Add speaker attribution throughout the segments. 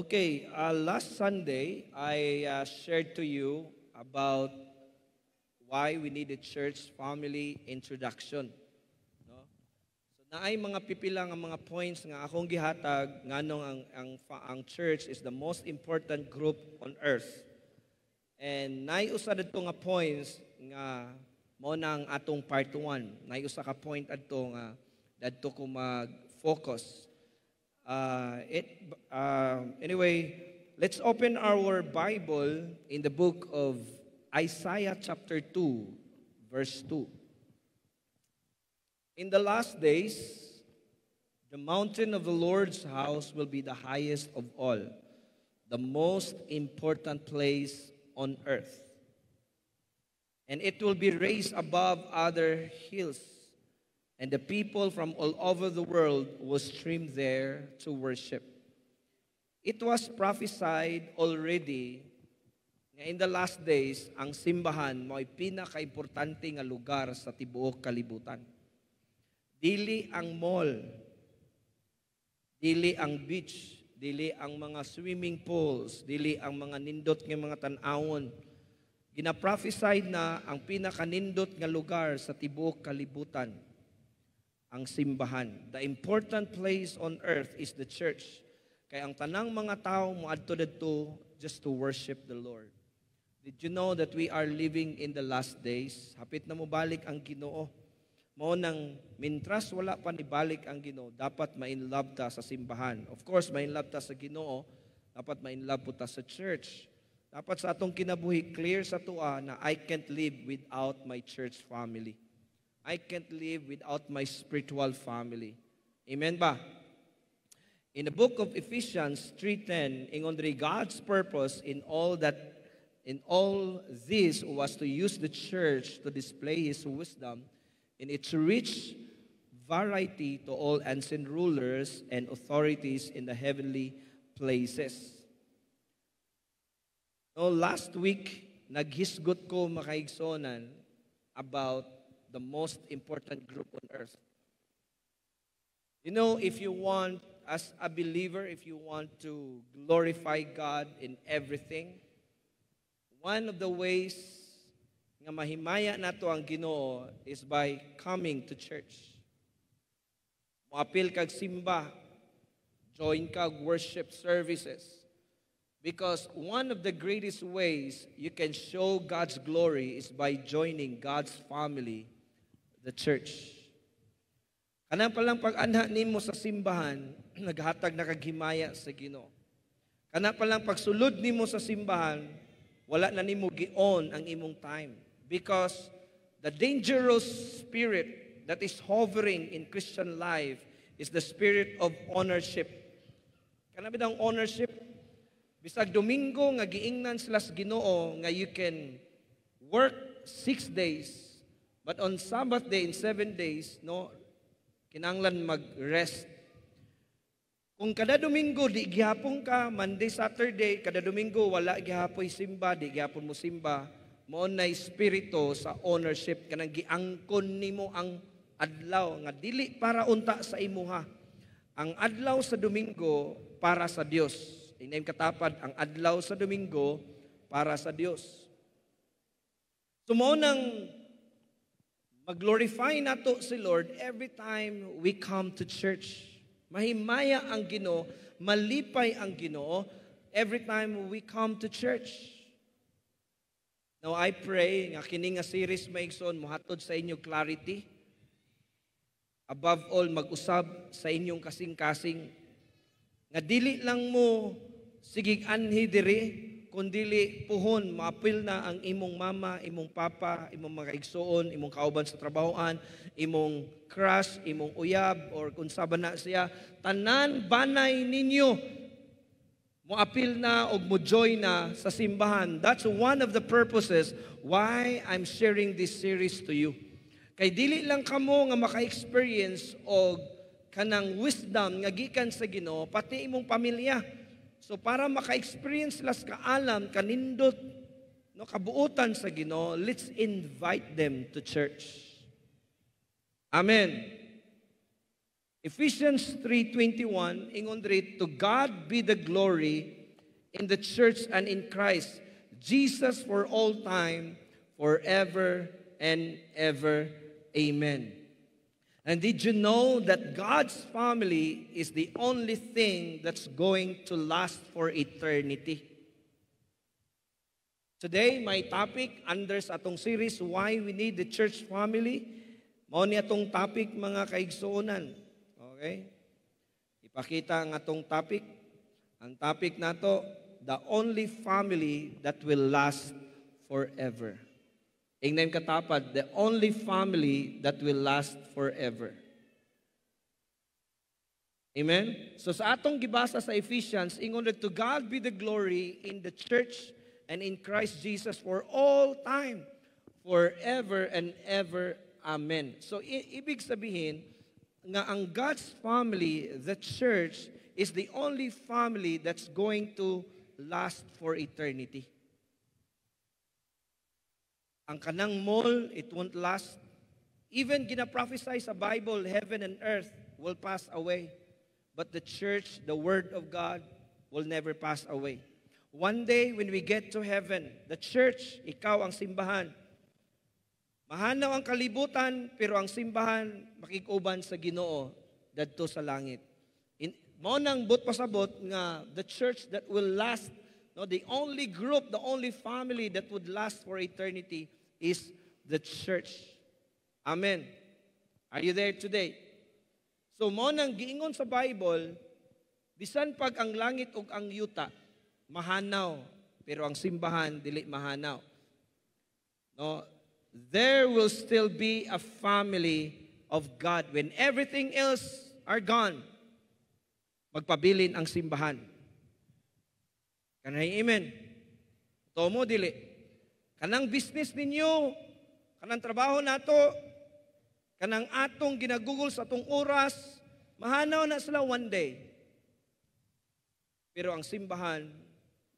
Speaker 1: Okay, uh, last Sunday, I uh, shared to you about why we need a church family introduction. No? So, naay mga pipila nga mga points nga akong gihatag nganong ang, ang, ang church is the most important group on earth. And naiusa dito nga points nga mo nang atong part 1. Naiusa ka point adto nga dadto ko mag-focus uh, it, uh, anyway, let's open our Bible in the book of Isaiah chapter 2, verse 2. In the last days, the mountain of the Lord's house will be the highest of all, the most important place on earth. And it will be raised above other hills and the people from all over the world will stream there to worship. It was prophesied already na in the last days, ang simbahan mo ay pinakaimportante nga lugar sa tibuok kalibutan. Dili ang mall, dili ang beach, dili ang mga swimming pools, dili ang mga nindot ng mga tanawon. Ginaprophesied na ang pinakanindot nga lugar sa tibuok kalibutan ang simbahan. The important place on earth is the church. Kaya ang tanang mga tao mo adto dito just to worship the Lord. Did you know that we are living in the last days? Hapit na mo balik ang Ginoo. Mo nang mintras wala pa ni balik ang Ginoo, dapat mainlove ta sa simbahan. Of course, mainlove ta sa Ginoo, dapat mainlove po ta sa church. Dapat sa atong kinabuhi clear sa tua na I can't live without my church family. I can't live without my spiritual family. Amen ba? In the book of Ephesians 3:10, ingon diri God's purpose in all that in all this was to use the church to display his wisdom in its rich variety to all ancient rulers and authorities in the heavenly places. No, last week naghisgot ko makaigsonan about the most important group on earth. You know, if you want, as a believer, if you want to glorify God in everything, one of the ways nga mahimaya nato ang Ginoo is by coming to church. Moapil kag simba, join kag worship services. Because one of the greatest ways you can show God's glory is by joining God's family the church. Kanang palang pag-anha nimo sa simbahan, naghatag na kaghimaya sa Ginoo. Kana palang pagsulod nimo sa simbahan, wala na nimo gion ang imong time because the dangerous spirit that is hovering in Christian life is the spirit of ownership. Kana bitaw ownership bisag Domingo nga giingnan sila sa Ginoo nga you can work six days But on Sabbath day, in seven days, no, kinanglan mag-rest. Kung kada Domingo, di gihapon ka, Monday, Saturday, kada Domingo, wala gihapoy simba, di gihapon mo simba, mo na espiritu sa ownership, kanang giangkon nimo ang adlaw, nga dili para unta sa imuha. Ang adlaw sa Domingo, para sa Dios. Inayong katapad, ang adlaw sa Domingo, para sa Dios. Sumo so, ng Mag-glorify nato si Lord every time we come to church. Mahimaya ang Ginoo, malipay ang Ginoo every time we come to church. Now I pray nga kini nga series maigsoon mohatod sa inyo clarity. Above all mag-usab sa inyong kasing-kasing nga dili lang mo sigig anhi diri kundili puhon maapil na ang imong mama, imong papa, imong mga igsoon, imong kauban sa trabahoan, imong crush, imong uyab or kung saba na siya, tanan banay ninyo moapil na og mo join na sa simbahan. That's one of the purposes why I'm sharing this series to you. Kay dili lang kamo nga maka-experience og kanang wisdom nga gikan sa Ginoo pati imong pamilya So para maka-experience las kaalam, kanindot, no, kabuutan sa Ginoo, let's invite them to church. Amen. Ephesians 3.21, ingon rin, To God be the glory in the church and in Christ, Jesus for all time, forever and ever. Amen. And did you know that God's family is the only thing that's going to last for eternity? Today, my topic under sa atong series, Why We Need the Church Family. Mao ni atong topic mga kaigsuonan. Okay? Ipakita ang atong topic. Ang topic nato, the only family that will last forever. Ignan katapad, the only family that will last forever. Amen? So sa atong gibasa sa Ephesians, ingon to God be the glory in the church and in Christ Jesus for all time, forever and ever. Amen. So i- ibig sabihin, nga ang God's family, the church, is the only family that's going to last for eternity. Ang kanang mall, it won't last. Even gina-prophesy sa Bible, heaven and earth will pass away. But the church, the word of God, will never pass away. One day, when we get to heaven, the church, ikaw ang simbahan. Mahanaw ang kalibutan, pero ang simbahan, makikuban sa ginoo, dadto sa langit. In, mo nang but pasabot nga the church that will last, no, the only group, the only family that would last for eternity is the church. Amen. Are you there today? So mo nang giingon sa Bible, bisan pag ang langit ug ang yuta mahanaw, pero ang simbahan dili mahanaw. No, there will still be a family of God when everything else are gone. Magpabilin ang simbahan. Kanay amen. Tomo dili. Kanang business ninyo, kanang trabaho nato, kanang atong ginagugol sa atong oras, mahanaw na sila one day. Pero ang simbahan,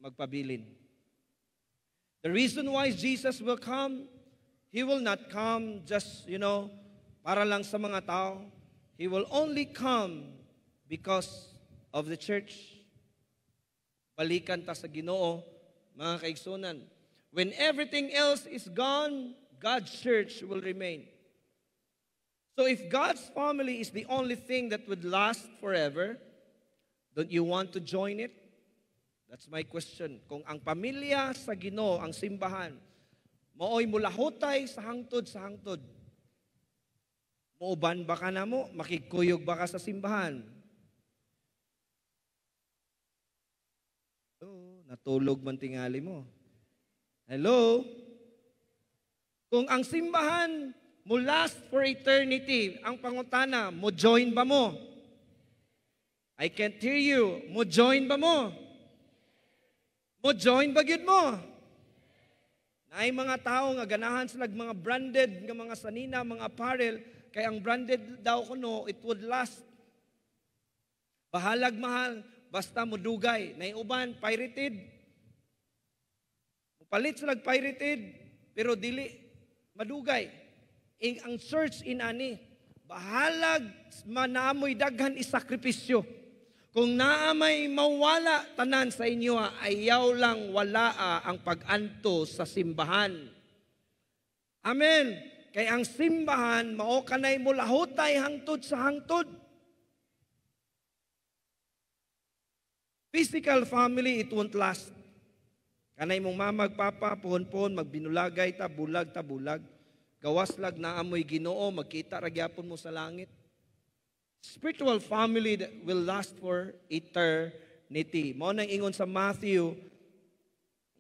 Speaker 1: magpabilin. The reason why Jesus will come, He will not come just, you know, para lang sa mga tao. He will only come because of the church. Balikan ta sa ginoo, mga kaigsunan. When everything else is gone, God's church will remain. So if God's family is the only thing that would last forever, don't you want to join it? That's my question. Kung ang pamilya sa Ginoo, ang simbahan, mooy mulahotay sa hangtod sa hangtod, muuban ba ka na mo? Makikuyog ba ka sa simbahan? Oh, natulog man tingali mo. Hello? Kung ang simbahan mo last for eternity, ang pangutana, mo join ba mo? I can't hear you. Mo join ba mo? Mo join ba gyud mo? Na ay mga tao nga ganahan sila mga branded nga mga sanina, mga apparel, kay ang branded daw kuno it would last. Bahalag mahal basta mo dugay, mudugay, uban pirated, Palit sa nagpirated, pero dili madugay. Ing ang search in ani, bahalag manamoy daghan isakripisyo. Kung naamay mawala tanan sa inyo, ah, ayaw lang wala ah, ang paganto sa simbahan. Amen. Kay ang simbahan, mao kanay mulahutay hangtod sa hangtod. Physical family, it won't last. Kanay mong mama, papa, puhon-puhon, magbinulagay ta, bulag ta, bulag. Gawaslag na amoy ginoo, magkita ragyapon mo sa langit. Spiritual family that will last for eternity. Mao nang ingon sa Matthew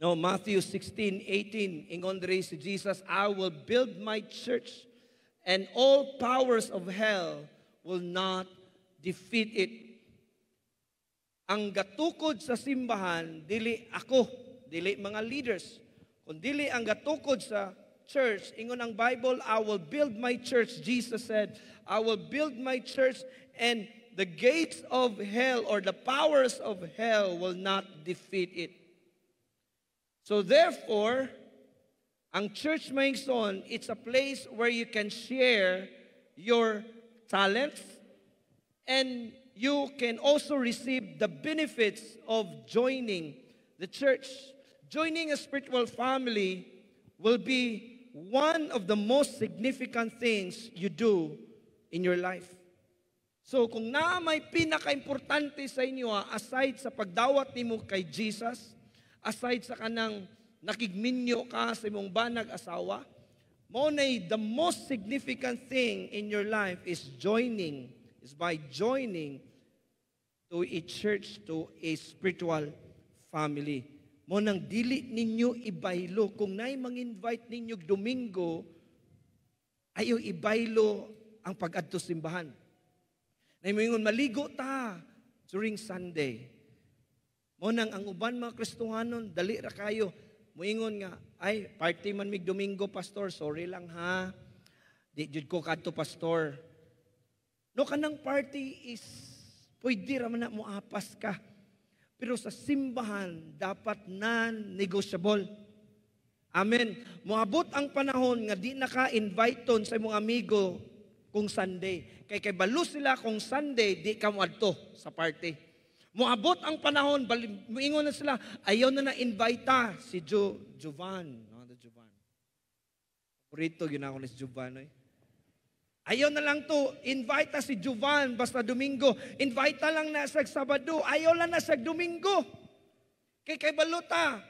Speaker 1: No, Matthew 16, 18, ingon diri si Jesus, I will build my church and all powers of hell will not defeat it. Ang gatukod sa simbahan, dili ako dili mga leaders, dili ang gatukod sa church, ingon ang Bible, I will build my church, Jesus said, I will build my church and the gates of hell or the powers of hell will not defeat it. So therefore, ang church maingson, it's a place where you can share your talents and you can also receive the benefits of joining the church. Joining a spiritual family will be one of the most significant things you do in your life. So kung na may pinakaimportante sa inyo, ah, aside sa pagdawat nimo kay Jesus, aside sa kanang nakigminyo ka sa imong banag asawa, mo the most significant thing in your life is joining, is by joining to a church, to a spiritual family mo nang dili ninyo ibaylo kung nay mang-invite ninyo Domingo ayo ibaylo ang pagadto simbahan. Nay moingon maligo ta during Sunday. Mo nang ang uban mga Kristohanon dali ra kayo moingon nga ay party man mig Domingo pastor sorry lang ha. Di jud ko kadto pastor. No kanang party is pwede ra man mo apas ka pero sa simbahan, dapat non-negotiable. Amen. Moabot ang panahon nga di naka-inviton sa imong amigo kung Sunday. Kay kay balus sila kung Sunday, di ka muadto sa party. Moabot ang panahon, moingon na sila, ayaw na na-invite si jo, Jovan. No, the Jovan. Paborito, yun ako ni si Jovan. Eh. Ayaw na lang to, invite si Juvan basta Domingo. Invite na lang na sa Sabado, ayaw lang na sa Domingo. Kay kay baluta.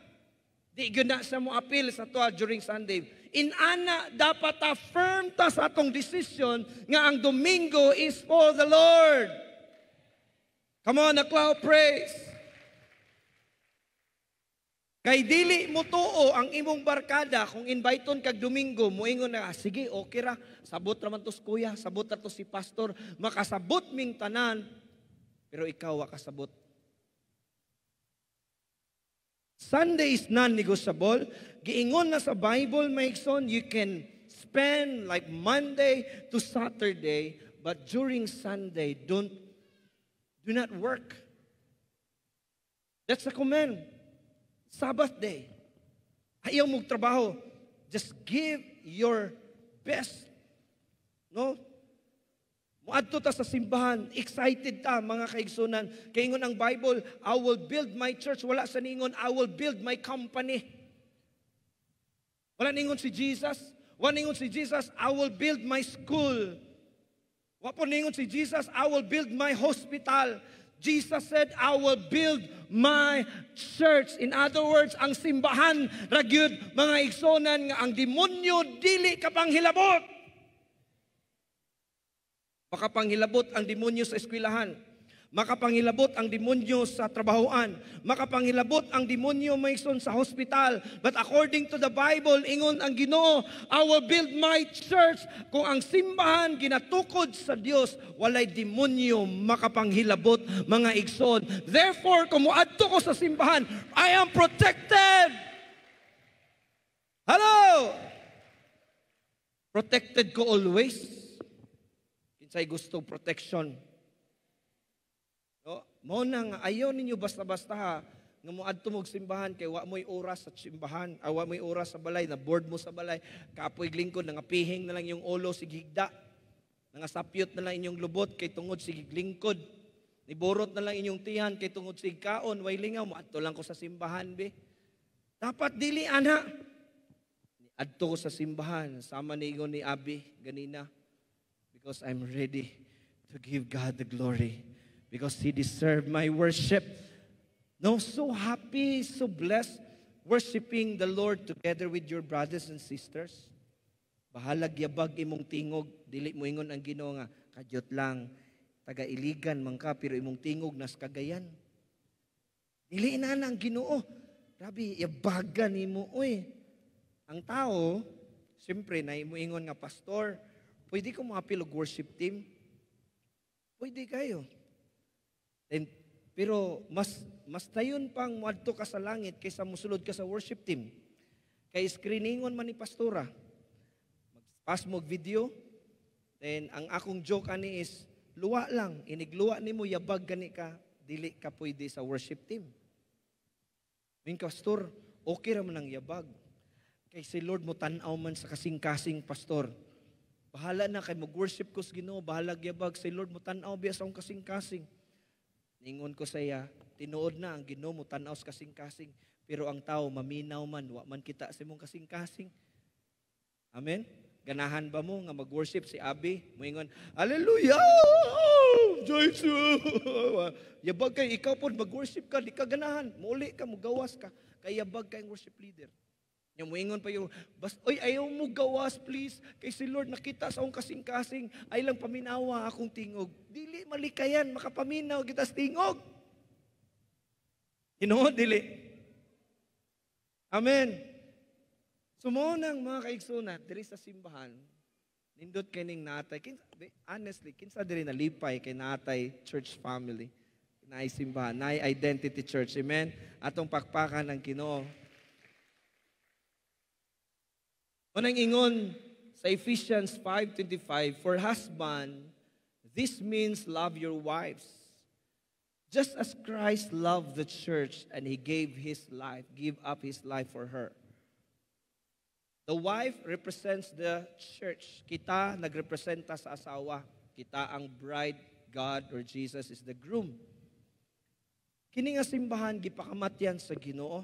Speaker 1: Di gyud na sa mo appeal sa tuwa ah, during Sunday. In ana, dapat ta firm ta sa atong decision nga ang Domingo is for the Lord. Come on, a cloud praise. Kay dili mo tuo ang imong barkada kung inviton kag Domingo, moingon na, ah, sige, okay ra, sabot naman tos kuya, sabot ra to si pastor, makasabot ming tanan, pero ikaw wa kasabot. Sunday is non-negotiable. Giingon na sa Bible, Maikson, you can spend like Monday to Saturday, but during Sunday, don't, do not work. That's a command. Sabbath day. Ayaw mong trabaho. Just give your best. No? Muadto ta sa simbahan, excited ta mga kaigsunan. Kaingon ang Bible, I will build my church. Wala sa ningon, I will build my company. Wala ningon si Jesus. Wala ningon si Jesus, I will build my school. Wala ningon si Jesus, I will build my hospital. Jesus said, I will build my church. In other words, ang simbahan, ragyod, mga igsonan, nga ang demonyo, dili ka pang hilabot. Baka panghilabot ang demonyo sa eskwilahan. Makapangilabot ang demonyo sa trabahoan. Makapangilabot ang demonyo mason sa hospital. But according to the Bible, ingon ang ginoo, I will build my church. Kung ang simbahan ginatukod sa Dios, walay demonyo makapanghilabot mga igsoon. Therefore, kumuadto ko sa simbahan, I am protected. Hello! Protected ko always. Kinsay gusto protection. Mao nang ayaw ninyo basta-basta ha, nga mo adto mog simbahan kay wa moy oras sa simbahan, awa moy oras sa balay, na board mo sa balay, kapoy lingkod nga pihing na lang yung ulo sigigda. Nga sapyot na lang inyong lubot kay tungod sigiglingkod. Niborot na lang inyong tihan kay tungod sig kaon, way lingaw mo adto lang ko sa simbahan be. Dapat dili ana. Adto ko sa simbahan sama ni ingon ni Abi ganina because I'm ready to give God the glory because He deserved my worship. No, so happy, so blessed worshiping the Lord together with your brothers and sisters. Bahalag yabag imong tingog, dili mo ingon ang Ginoo nga kadyot lang taga Iligan man ka pero imong tingog nas kagayan. Dili na ang Ginoo. Grabe yabagan nimo oy. Ang tao, siyempre na ingon nga pastor, pwede ko mga pilog worship team. Pwede kayo. And, pero mas mas tayon pang muadto ka sa langit kaysa musulod ka sa worship team. Kay screeningon man ni pastora. Magpasmog video. Then ang akong joke ani is luwa lang, inigluwa nimo yabag gani ka, dili ka pwede sa worship team. Min pastor, okay ra man ang yabag. Kay si Lord mo tan-aw man sa kasing-kasing pastor. Bahala na kay mag-worship ko sa Ginoo, bahala gyabag si Lord mo tan-aw biya sa akong kasing-kasing. Ningon ko saya, tinuod na ang ginomo, tanaw sa kasing-kasing, pero ang tao, maminaw man, wa man kita sa mong kasing-kasing. Amen? Ganahan ba mo nga mag-worship si Abi? Moingon, Hallelujah! Jesus! Yabag kay ikaw po, mag-worship ka, di ka ganahan. Muli ka, mugawas ka. Kaya yabag kay worship leader. Yung muingon pa yung, bas, oy, ayaw mo gawas, please. Kay si Lord, nakita sa akong kasing-kasing, ay lang paminawa akong tingog. Dili, malikayan, makapaminaw kita sa tingog. Ginoo, dili. Amen. Sumunang mga kaigsuna, diri sa simbahan, nindot ning natay. Kin, honestly, kinsa na lipay kay natay church family. Naay simbahan, naay identity church. Amen. Atong pakpakan ng Ginoo Unang ingon sa Ephesians 5.25, For husband, this means love your wives. Just as Christ loved the church and he gave his life, give up his life for her. The wife represents the church. Kita nagrepresenta sa asawa. Kita ang bride, God or Jesus is the groom. Kini nga simbahan gipakamatyan sa Ginoo.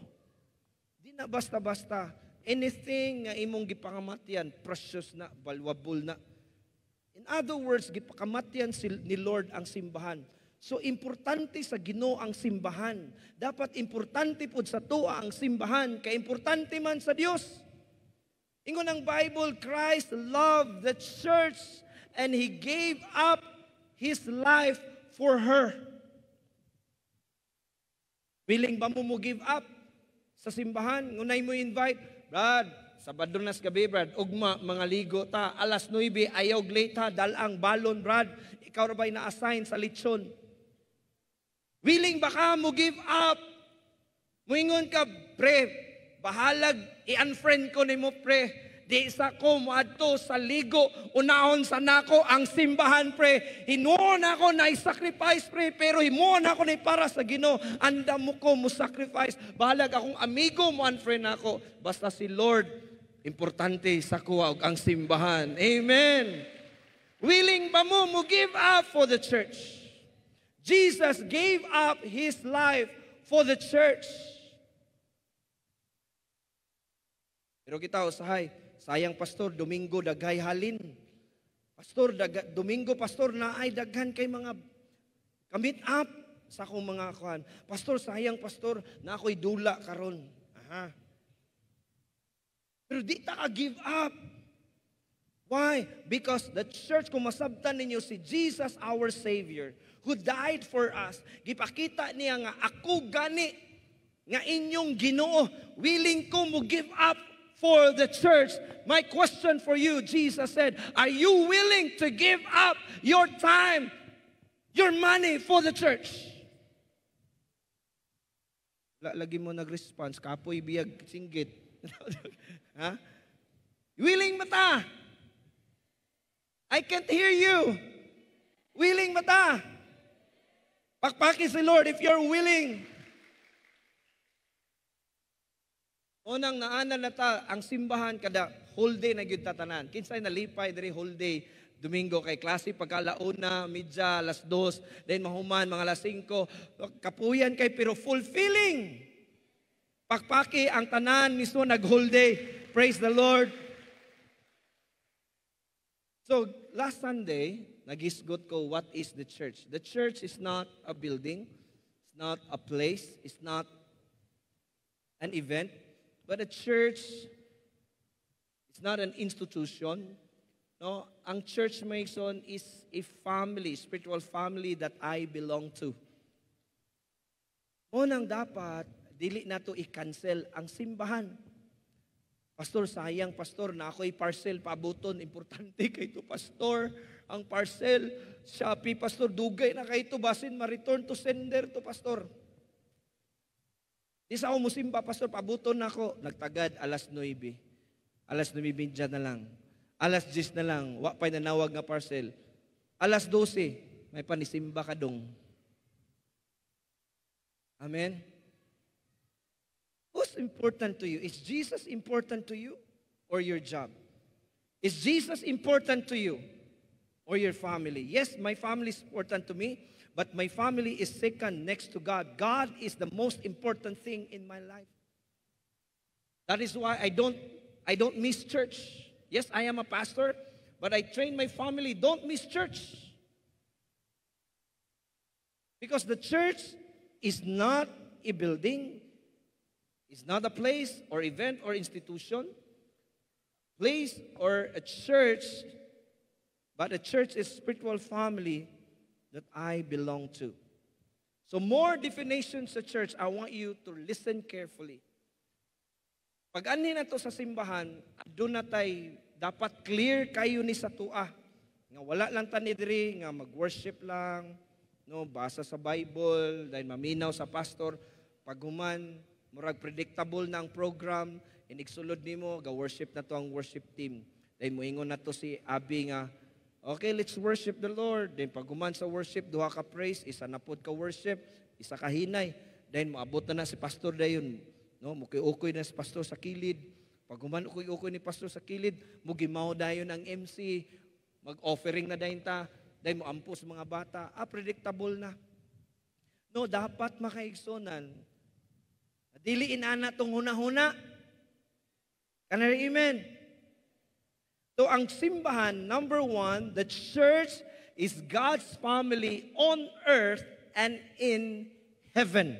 Speaker 1: Di na basta-basta Anything nga imong gipangamatyan, precious na, valuable na. In other words, gipakamatian ni Lord ang simbahan. So importante sa Ginoo ang simbahan. Dapat importante pud sa tuwa ang simbahan kay importante man sa Dios. Ingon ang Bible, Christ loved the church and he gave up his life for her. Willing ba mo mo give up sa simbahan? Ngunay mo invite Brad, Sabado nas gabi, Brad, ugma, mga ligo ta. Alas 9, ayaw gleta, dalang balon, Brad. Ikaw ra ba'y na-assign sa litsyon? Willing ba ka mo give up? Muingon ka, pre, bahalag, i-unfriend ko ni mo, pre di isa ko moadto sa ligo unahon sa nako ang simbahan pre hinuon ako na sacrifice pre pero himuon ako ni para sa Ginoo anda mo ko mo sacrifice balag akong amigo mo an friend nako basta si Lord importante sa kuha og ang simbahan amen willing ba mo mo give up for the church Jesus gave up his life for the church Pero kita usahay, Sayang pastor, Domingo dagay halin. Pastor, daga, Domingo pastor na ay daghan kay mga kamit up sa akong mga kuan. Pastor, sayang pastor na ako'y dula karon. Aha. Pero di ta ka give up. Why? Because the church, kung masabtan ninyo si Jesus our Savior, who died for us, gipakita niya nga, ako gani, nga inyong ginoo, willing ko mo give up for the church. My question for you, Jesus said, are you willing to give up your time, your money for the church? Lagi mo nag-response, kapoy, biyag, singgit. ha? Willing mata. I can't hear you. Willing mata. Pakpaki si Lord if you're willing Unang naanalata ang simbahan kada whole day na gyud tatanan. Kinsay nalipay diri whole day Domingo kay klase pagkalauna, midya, alas dos, then mahuman mga alas 5. Kapuyan kay pero fulfilling. Pakpaki ang tanan mismo nag whole day. Praise the Lord. So last Sunday, nagisgot ko what is the church? The church is not a building, it's not a place, it's not an event, But a church is not an institution. No, ang church mason is a family, spiritual family that I belong to. Mo nang dapat, dili na to i-cancel ang simbahan. Pastor, sayang, pastor, na ako'y parcel, pabuton, importante kay to pastor. Ang parcel, Shopee, pastor, dugay na kay to, basin, ma-return to sender to Pastor, Di sa ako musimba, pastor, pabuton na ako. Nagtagad, alas 9. Alas 9 dyan na lang. Alas 10 na lang, wa pa'y nanawag nga parcel. Alas 12, may panisimba ka dong. Amen? Who's important to you? Is Jesus important to you or your job? Is Jesus important to you or your family? Yes, my family is important to me. but my family is second next to God. God is the most important thing in my life. That is why I don't I don't miss church. Yes, I am a pastor, but I train my family don't miss church. Because the church is not a building, it's not a place or event or institution, place or a church, but a church is spiritual family that I belong to. So more definitions sa church, I want you to listen carefully. Pag ani na to sa simbahan, doon na tayo, dapat clear kayo ni sa tua. Nga wala lang tanidri, nga mag-worship lang, no, basa sa Bible, dahil maminaw sa pastor, paghuman, murag predictable na ang program, inigsulod nimo, ga-worship na to ang worship team. Dahil moingon na to si Abi nga, Okay, let's worship the Lord. Then paguman sa worship, duha ka praise, isa na pod ka worship, isa ka hinay. Then maabot na na si pastor dayon. No, mukiukoy na si pastor sa kilid. Paguman ukoy-ukoy ni pastor sa kilid, mugimaw dayon ang MC, mag-offering na dayon ta, dayon mo moampos mga bata. Ah, predictable na. No, dapat makaigsonan. Dili inana tong huna-huna. Kanari, amen. So ang simbahan, number one, the church is God's family on earth and in heaven.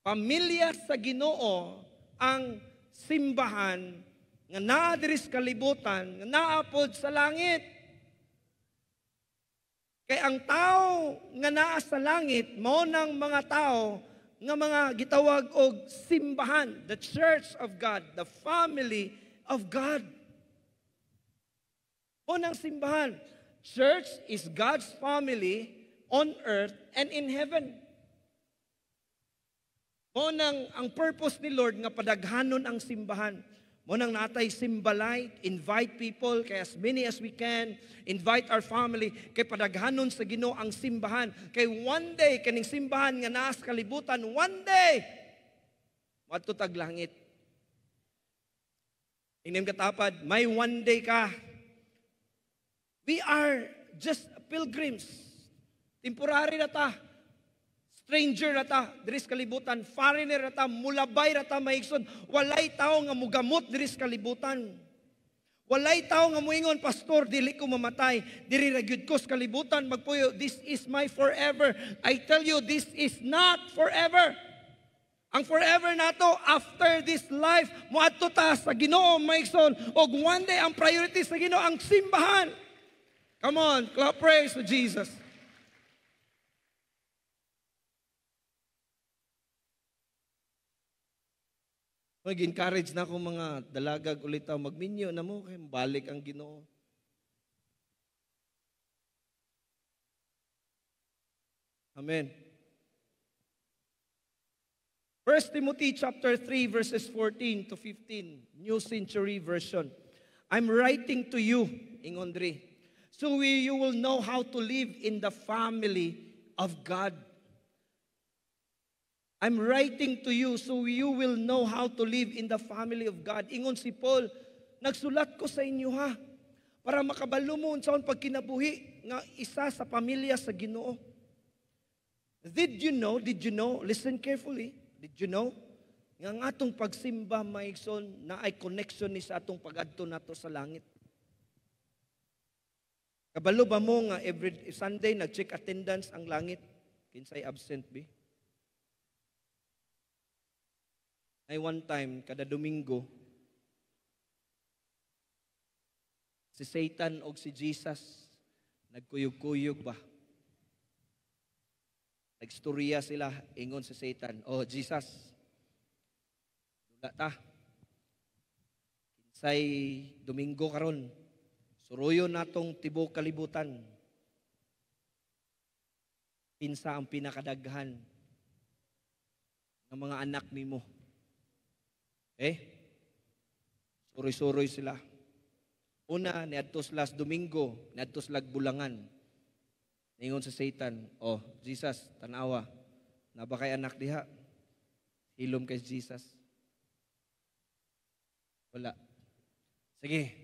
Speaker 1: Pamilya sa ginoo ang simbahan nga naa kalibutan, nga naapod sa langit. Kay ang tao nga naa sa langit mao nang mga tao nga mga gitawag og simbahan, the church of God, the family of God o ng simbahan. Church is God's family on earth and in heaven. Mo nang ang purpose ni Lord nga padaghanon ang simbahan. Mo nang natay simbalay, invite people kay as many as we can, invite our family kay padaghanon sa Ginoo ang simbahan. Kay one day kaning simbahan nga naa sa kalibutan, one day madto tag langit. Inim katapad, may one day ka We are just pilgrims. Temporary na ta. Stranger na ta. Diris kalibutan. Foreigner na ta. Mulabay na ta maigson. Walay tao nga mugamot diris kalibutan. Walay tao nga muingon, Pastor, dili ko mamatay. Diri ragyud ko sa kalibutan. Magpuyo, this is my forever. I tell you, this is not forever. Ang forever nato after this life, muadto ta sa ginoo, Maikson. Og one day, ang priority sa ginoo, ang simbahan. Come on, clap praise for Jesus. Mag-encourage na ako mga dalagag ulit ako. Magminyo na mo, kaya balik ang ginoo. Amen. 1 Timothy chapter 3 verses 14 to 15, New Century Version. I'm writing to you, Ingondri, So we, you will know how to live in the family of God. I'm writing to you so you will know how to live in the family of God. Ingon si Paul, nagsulat ko sa inyo ha, para makabalo mo unsaon pag kinabuhi nga isa sa pamilya sa Ginoo. Did you know, did you know, listen carefully, did you know, nga atong pagsimba, maigson, na ay connection ni sa atong pagadto nato sa langit. Kabalo ba mo nga every Sunday nag-check attendance ang langit? Kinsay absent bi? Ay one time, kada Domingo, si Satan o si Jesus nagkuyog-kuyog ba? Nagstorya sila, ingon si Satan, Oh, Jesus, dula ta. Kinsay Domingo karon, Turuyo natong tibok kalibutan. Pinsa ang pinakadaghan ng mga anak nimo. Eh, suroy-suroy sila. Una, niadto sila Domingo, niadto sila Bulangan. Ningon sa Satan, oh, Jesus, tanawa, naba kay anak diha? Hilom kay Jesus. Wala. Sige,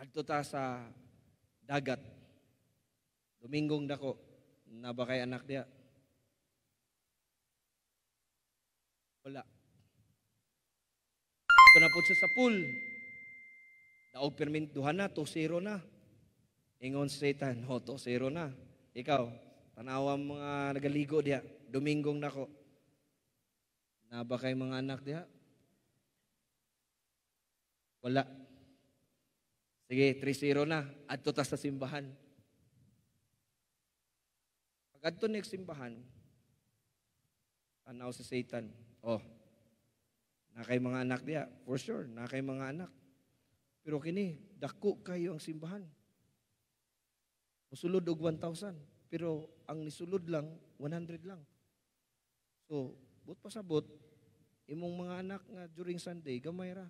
Speaker 1: adto ta sa dagat. Domingong dako, nabakay anak dia. Wala. Ito na po siya sa pool. Daog permintuhan na, to zero na. Ingon Satan, ho, to zero na. Ikaw, tanawa mga nagaligo dia, domingong dako. Nabakay mga anak dia. Wala. Sige, 3-0 na. Adto ta sa simbahan. Pag adto next simbahan, tanaw sa Satan. Oh, na kay mga anak diya. For sure, na kay mga anak. Pero kini, dako kayo ang simbahan. Musulod og 1,000. Pero ang nisulod lang, 100 lang. So, bot pasabot, imong mga anak nga during Sunday, gamay ra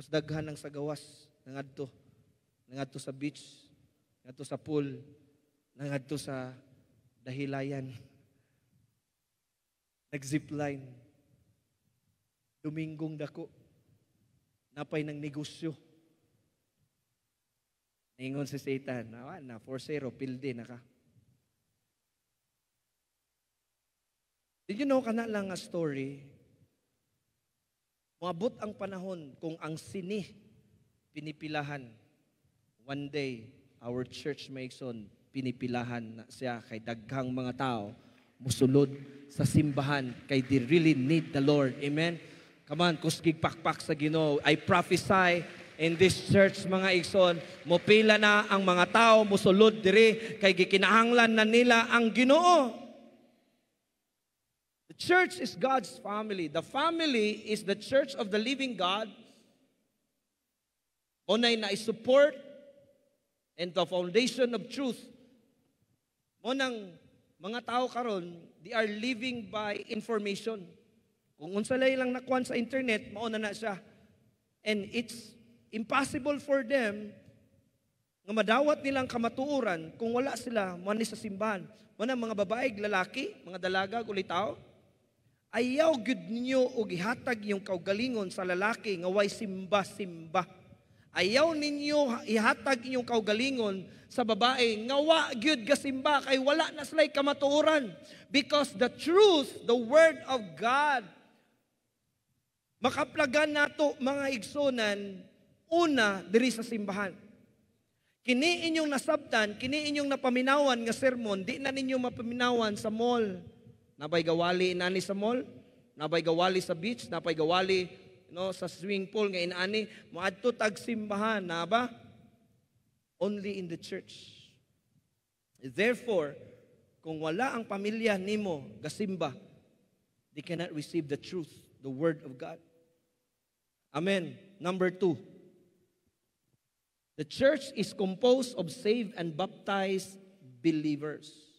Speaker 1: mas daghan ng sagawas nangadto nangadto sa beach nangadto sa pool nangadto sa dahilayan nag-zipline Dominggong dako napay ng negosyo Ingon si Satan, nawa na, 4-0, pilde na ka. Did you know, kana lang a story Mabot ang panahon kung ang sini pinipilahan. One day, our church mason pinipilahan na siya kay daghang mga tao musulod sa simbahan kay they really need the Lord. Amen? Come on, kusgig pakpak sa Ginoo. I prophesy in this church mga igsoon, mopila na ang mga tao musulod diri kay gikinahanglan na nila ang Ginoo. Church is God's family. The family is the church of the living God. Onay na support and the foundation of truth. Mo nang mga tao karon, they are living by information. Kung unsa lay lang nakuan sa internet, mao na na siya. And it's impossible for them nga madawat nilang kamatuuran kung wala sila mani sa simbahan. Mo mga babae, lalaki, mga dalaga, ulitaw, Ayaw gud ninyo og ihatag yung kaugalingon sa lalaki nga way simba-simba. Ayaw ninyo ihatag inyong kaugalingon sa babae nga wa gyud gasimba kay wala na sila'y kamatuoran because the truth, the word of God makaplagan nato mga igsonan una diri sa simbahan. Kini inyong nasabtan, kini inyong napaminawan nga sermon, di na ninyo mapaminawan sa mall, Napay gawali inani sa mall, napay gawali sa beach, napay gawali no sa swimming pool nga inani, moadto tag simbahan na ba? Only in the church. Therefore, kung wala ang pamilya nimo gasimba, they cannot receive the truth, the word of God. Amen. Number two, the church is composed of saved and baptized believers.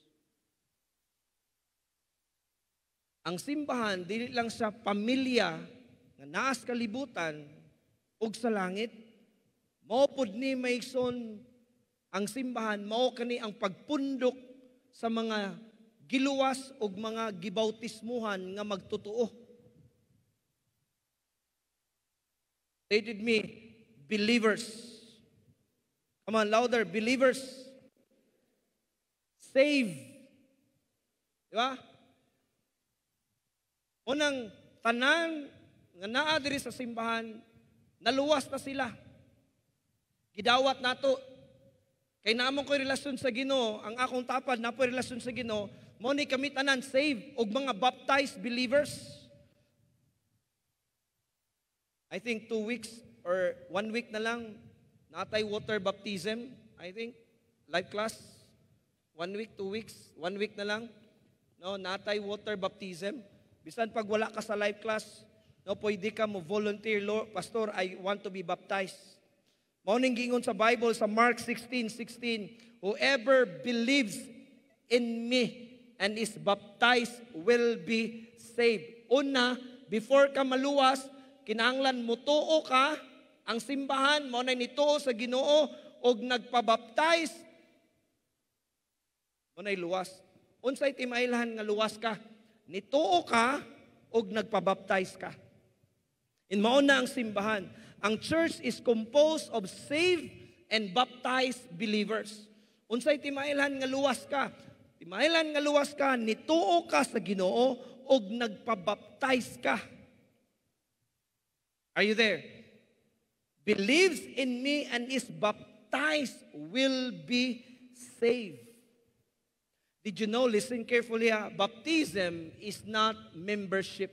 Speaker 1: ang simbahan dili lang sa pamilya nga naas kalibutan ug sa langit mopod ni Mason ang simbahan mao kani ang pagpundok sa mga giluwas ug mga gibautismuhan nga magtotoo stated me believers come on louder believers save di ba Unang tanan nga naa diri sa simbahan naluwas na sila. Gidawat nato kay naamon ko relasyon sa Ginoo, ang akong tapad na po relasyon sa Ginoo, mo ni kami tanan save og mga baptized believers. I think two weeks or one week na lang natay water baptism, I think life class one week, two weeks, one week na lang. No, natay water baptism. Bisan pag wala ka sa life class, no, pwede ka mo volunteer, Lord, Pastor, I want to be baptized. Mauning gingon sa Bible, sa Mark 16, 16, Whoever believes in me and is baptized will be saved. Una, before ka maluwas, kinahanglan mo tuo ka, ang simbahan mo na nituo sa ginoo, og nagpabaptize, mo na luwas. Unsay timailhan nga luwas ka, Nituo ka o nagpabaptize ka. In mauna ang simbahan, ang church is composed of saved and baptized believers. Unsay timailhan nga luwas ka? Timailhan nga luwas ka, nituo ka sa Ginoo o nagpabaptize ka. Are you there? Believes in me and is baptized will be saved. Did you know, listen carefully, ha? Ah, baptism is not membership.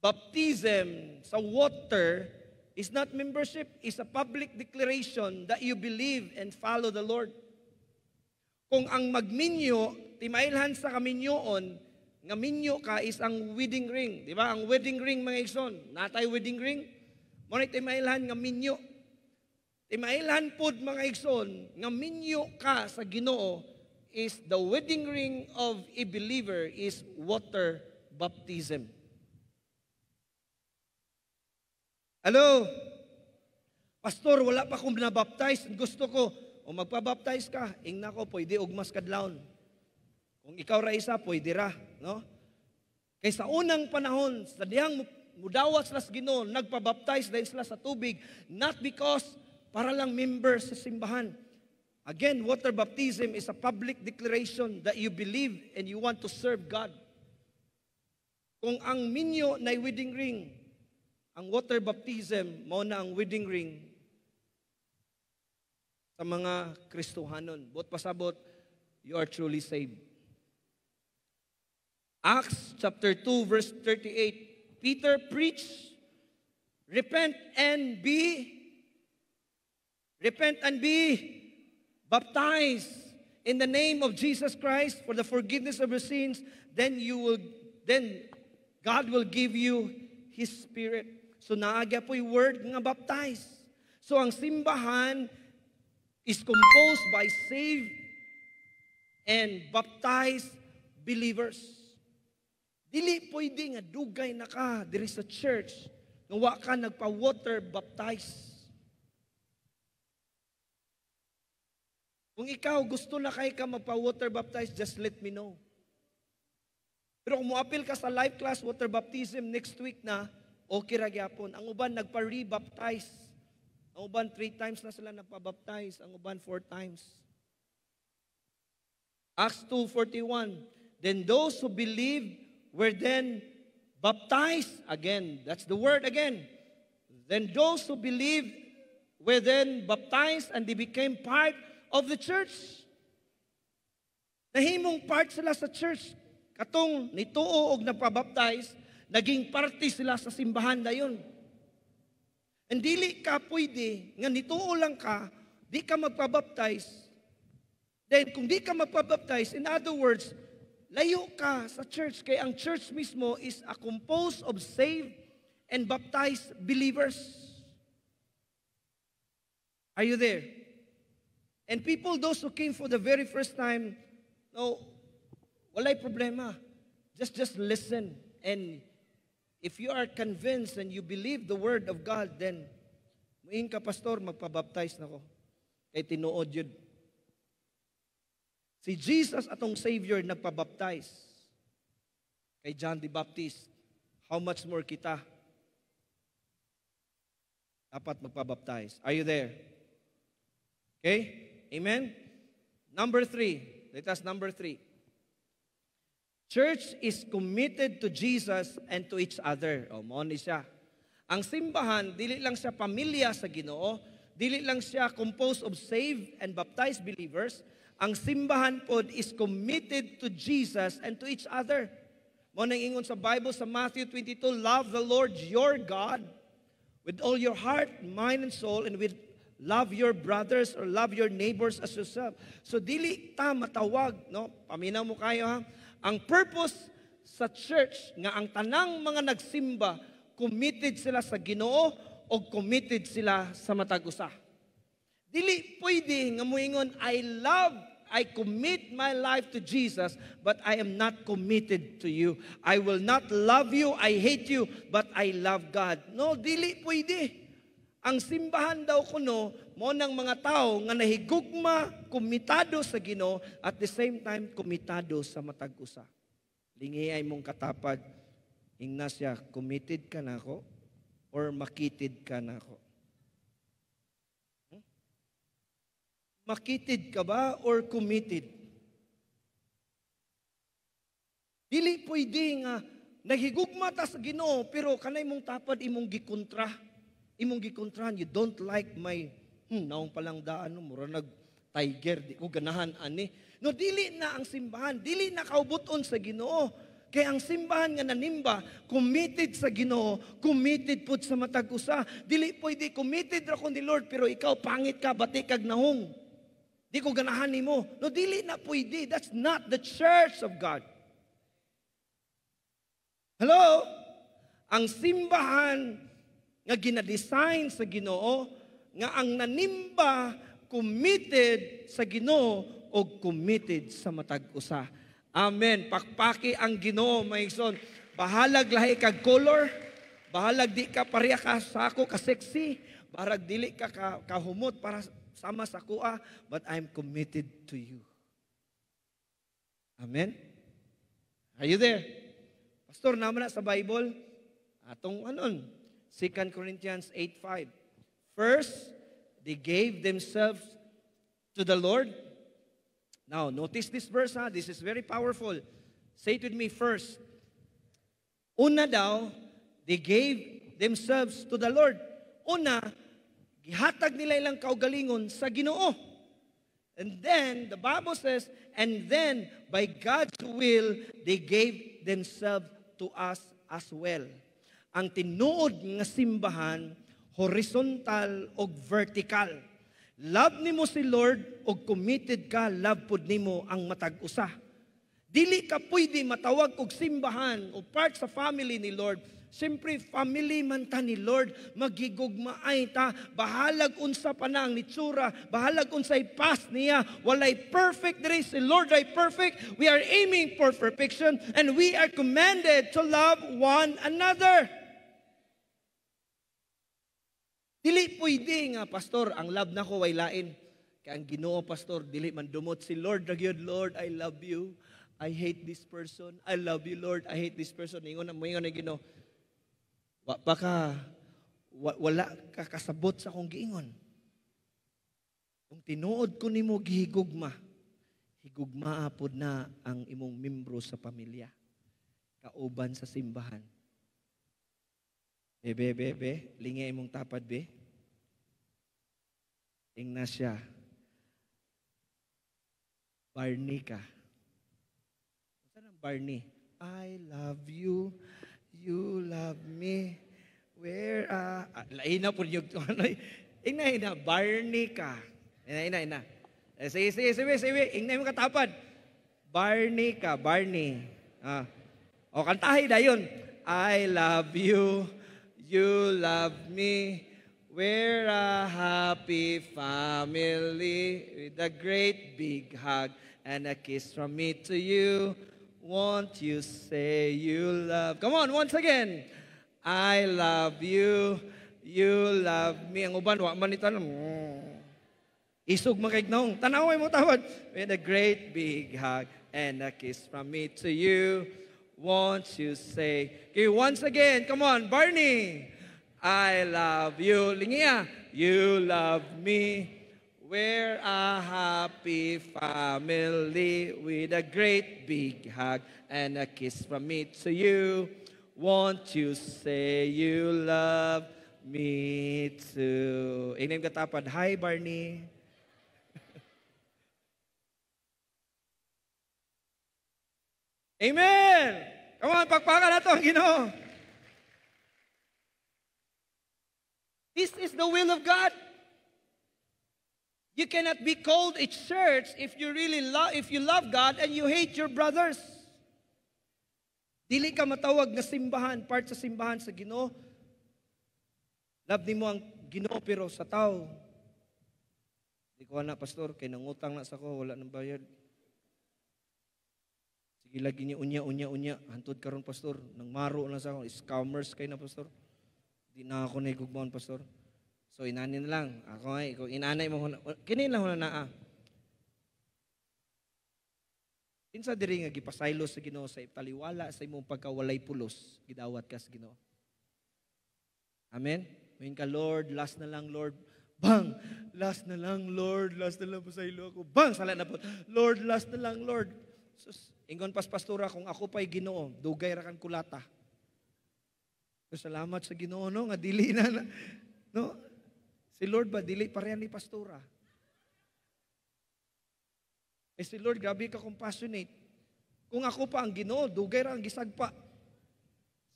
Speaker 1: Baptism sa water is not membership. It's a public declaration that you believe and follow the Lord. Kung ang magminyo, timailhan sa kaminyoon, nga minyo ka is ang wedding ring. Di ba? Ang wedding ring, mga ikson. Natay wedding ring. Muna timailhan nga minyo. Timailhan pod mga ikson, nga minyo ka sa ginoo, is the wedding ring of a believer is water baptism. Hello? Pastor, wala pa akong nabaptize. Gusto ko, o magpabaptize ka, ingna ko, pwede ugmas kadlawon. Kung ikaw ra isa, pwede ra. No? Kay sa unang panahon, sa diyang mudawat sila sa Ginoo, nagpabaptize dahil sila sa tubig, not because para lang member sa simbahan Again, water baptism is a public declaration that you believe and you want to serve God. Kung ang minyo na wedding ring, ang water baptism, mo na ang wedding ring sa mga Kristuhanon. Bot pasabot, you are truly saved. Acts chapter 2 verse 38, Peter preached, repent and be, repent and be baptized in the name of Jesus Christ for the forgiveness of your sins, then you will then God will give you His Spirit. So naagya po yung word nga baptize. So ang simbahan is composed by saved and baptized believers. Dili pwede nga dugay na ka diri sa church nga wa ka nagpa-water baptize. Kung ikaw gusto na kay ka mapa-water baptize, just let me know. Pero kung mo-appeal ka sa life class water baptism next week na, okay ra gyapon. Ang uban nagpa-rebaptize. Ang uban three times na sila nagpa-baptize, ang uban four times. Acts 2:41. Then those who believed were then baptized again. That's the word again. Then those who believed were then baptized and they became part of the church. Nahimong part sila sa church. Katong nituo og nagpabaptize, naging parte sila sa simbahan dayon. And dili ka pwede nga nituo lang ka, di ka magpabaptize. Then kung di ka magpabaptize, in other words, layo ka sa church kay ang church mismo is a composed of saved and baptized believers. Are you there? And people, those who came for the very first time, no, walay problema. Just, just listen. And if you are convinced and you believe the word of God, then, muing ka, pastor, magpabaptize na ko. Kay tinuod yun. Si Jesus atong Savior nagpabaptize kay John the Baptist. How much more kita? Dapat magpabaptize. Are you there? Okay? Amen? Number three. Let us number three. Church is committed to Jesus and to each other. O, mo siya. Ang simbahan, dili lang siya pamilya sa ginoo, dili lang siya composed of saved and baptized believers. Ang simbahan po is committed to Jesus and to each other. Mo nang ingon sa Bible sa Matthew 22, Love the Lord your God with all your heart, mind, and soul, and with love your brothers or love your neighbors as yourself. So dili ta matawag, no? Paminaw mo kayo ha. Ang purpose sa church nga ang tanang mga nagsimba committed sila sa Ginoo o committed sila sa matag usa. Dili pwede nga moingon I love I commit my life to Jesus, but I am not committed to you. I will not love you, I hate you, but I love God. No, dili pwede. Ang simbahan daw kuno mo ng mga tao nga nahigugma, kumitado sa gino, at the same time kumitado sa matag usa. Lingi ay mong katapad, Ignacia, committed ka na ako or makitid ka na ako? Hmm? Makitid ka ba or committed? Dili pwede nga nahigugma ta sa gino, pero kanay mong tapad imong gikontra imong gikontrahan, you don't like my, hmm, naong palang daan, no, mura nag tiger, di ko ganahan ani. No, dili na ang simbahan, dili na kaubuton sa ginoo. Kaya ang simbahan nga nanimba, committed sa Ginoo, committed pud sa matag usa. Dili pwede committed ra kun ni Lord pero ikaw pangit ka bati kag nahong. Di ko ganahan nimo. No dili na pwede. That's not the church of God. Hello? Ang simbahan nga ginadesign sa Ginoo nga ang nanimba committed sa Ginoo o committed sa matag usa. Amen. Pakpaki ang Ginoo, maigsoon. Bahalag lahi kag color, bahalag di ka pareha ka sako ka sexy, barag dili ka kahumot para sama sa kuha, but I'm committed to you. Amen. Are you there? Pastor, naman na sa Bible, atong anon, 2 Corinthians 8.5. First, they gave themselves to the Lord. Now, notice this verse, ha? this is very powerful. Say it with me first. Una daw, they gave themselves to the Lord. Una, gihatag nila ilang kaugalingon sa ginoo. And then, the Bible says, and then, by God's will, they gave themselves to us as well ang tinuod nga simbahan horizontal o vertical. Love nimo si Lord o committed ka, love pud nimo ang matag-usa. Dili ka pwede matawag og simbahan o part sa family ni Lord. Siyempre, family man ta ni Lord, magigugmaay ta, bahalag unsa pa na ang nitsura, bahalag unsa'y past niya, walay perfect diri si Lord ay perfect. We are aiming for perfection and we are commanded to love one another. Dili pwede nga, Pastor, ang love nako way lain. Kaya ang ginoo, Pastor, dili man dumot si Lord, ragyod, Lord, I love you. I hate this person. I love you, Lord. I hate this person. Ingon na mo, ingon na ginoo. Wa pa wala ka kasabot sa akong giingon. Kung tinuod ko nimo gihigugma, higugma apod na ang imong membro sa pamilya. Kauban sa simbahan eh, be, be, be, be. Lingay mong tapad, be. Ignacia. Barney ka. Saan ang Barney? I love you. You love me. Where, uh, ah, laina ah, po yung, ano, ina, ina, Barney ka. Ina, ina, ina. Eh, sige, sige, sige, sige, ina mo katapad. Barney ka, Barney. Ah. O, kantahin na yun. I love you. you love me. We're a happy family with a great big hug and a kiss from me to you. Won't you say you love? Come on, once again. I love you. You love me. Ang uban, wa man itanong. Isog makaignaong. Tanaway mo tawad. With a great big hug and a kiss from me to you. won't you say? Okay, once again, come on, Barney. I love you. Lingia, you love me. We're a happy family with a great big hug and a kiss from me to you. Won't you say you love me too? Amen katapad. Hi, Barney. Amen! Come on, pagpakan nato ang Ginoo. This is the will of God. You cannot be called a church if you really love if you love God and you hate your brothers. Dili ka matawag na simbahan, part sa simbahan sa Ginoo. Love nimo ang Ginoo pero sa tao. Di ko na pastor kay nangutang na sa ko wala nang bayad. Sige lagi niya unya unya unya hantod karon pastor nang maro na sa ako scammers kay na pastor. Di na ako nay gugmaon pastor. So inani na lang ako ay ko inanay mo kini lang na naa. Ah. Insa diri nga gipasaylo sa Ginoo sa taliwala sa imong pagkawalay pulos gidawat ka sa Ginoo. Amen. Mayin ka Lord, last na lang Lord. Bang! Last na lang, Lord. Last na lang pasaylo sa ako. Bang! Sala na po. Lord, last na lang, Lord. Sus, ingon pas pastora, kung ako pa'y ginoo, dugay ra kan kulata. So, salamat sa ginoo, no? Nga dili na, na no? Si Lord ba, dili pareha ni pastora. Eh si Lord, grabe ka compassionate. Kung ako pa ang ginoo, dugay ra ang gisagpa.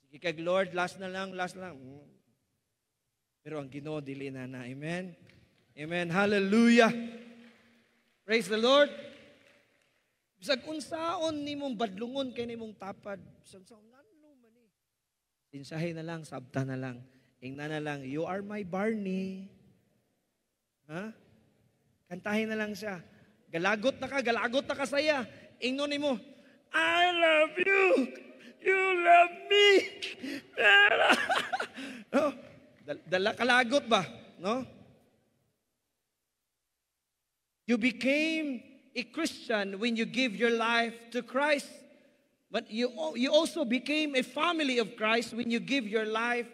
Speaker 1: Sige kag Lord, last na lang, last na lang. Mm. Pero ang ginoo, dili na na. Amen? Amen. Hallelujah. Praise the Lord. Bisag unsaon nimong badlungon kay nimong tapad. Bisag sa nanlo man eh. na lang, sabta na lang. Ingna na lang, you are my Barney. Ha? Kantahin na lang siya. Galagot na ka, galagot na ka saya. Ingno nimo, I love you. You love me. no? Oh, dala kalagot ba? No? You became a Christian when you give your life to Christ. But you, you also became a family of Christ when you give your life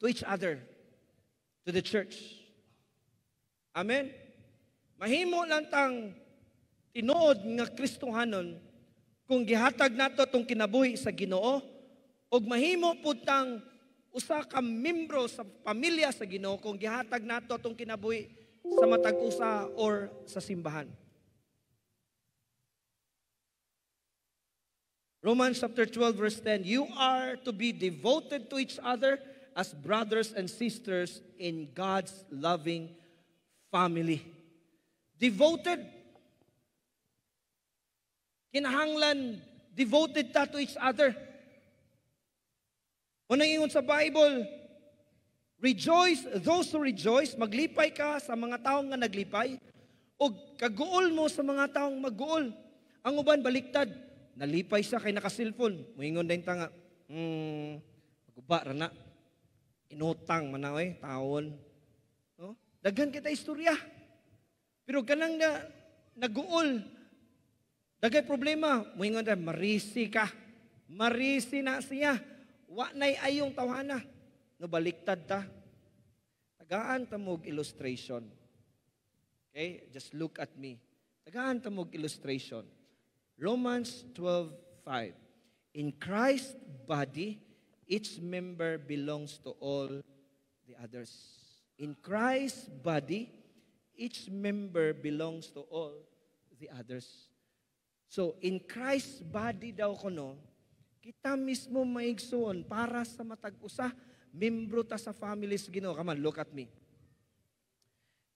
Speaker 1: to each other, to the church. Amen? Mahimo lang tang tinuod nga Kristohanon kung gihatag nato tong kinabuhi sa Ginoo ug mahimo pud tang usa ka membro sa pamilya sa Ginoo kung gihatag nato tong kinabuhi sa matag usa or sa simbahan. Romans chapter 12 verse 10, you are to be devoted to each other as brothers and sisters in God's loving family. Devoted. Kinahanglan, devoted ta to each other. Ano Unang ingon sa Bible, Rejoice those who rejoice, maglipay ka sa mga taong nga naglipay, o kaguol mo sa mga taong maguol. Ang uban baliktad, nalipay siya kay naka-cellphone. Muingon din tanga, hmm, maguba rana. Inutang manaw eh, taon. No? Daghan kita istorya. Pero kanang na, naguol, dagay problema. Muingon din, marisi ka. Marisi na siya. Wa nay ayong tawhana. Nabaliktad ta. Tagaan tamog illustration. Okay, just look at me. Tagaan tamog illustration. Romans 12:5. In Christ's body, each member belongs to all the others. In Christ's body, each member belongs to all the others. So, in Christ's body daw ko kita mismo maigsoon para sa matag-usa, membro ta sa families Ginoo. Come on, look at me.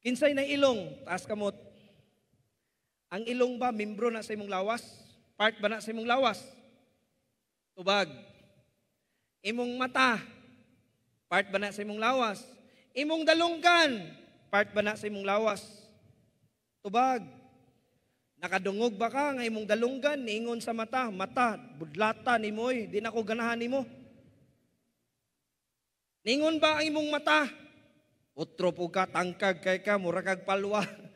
Speaker 1: Kinsay na ilong, taas kamot, ang ilong ba, membro na sa imong lawas? Part ba na sa imong lawas? Tubag. Imong mata, part ba na sa imong lawas? Imong dalunggan, part ba na sa imong lawas? Tubag. Nakadungog ba ka nga imong dalunggan, niingon sa mata, mata, budlata ni mo'y, eh. di na ko ganahan ni mo. Ningon ba ang imong mata? Utro po ka, tangkag kay ka, mura palwa.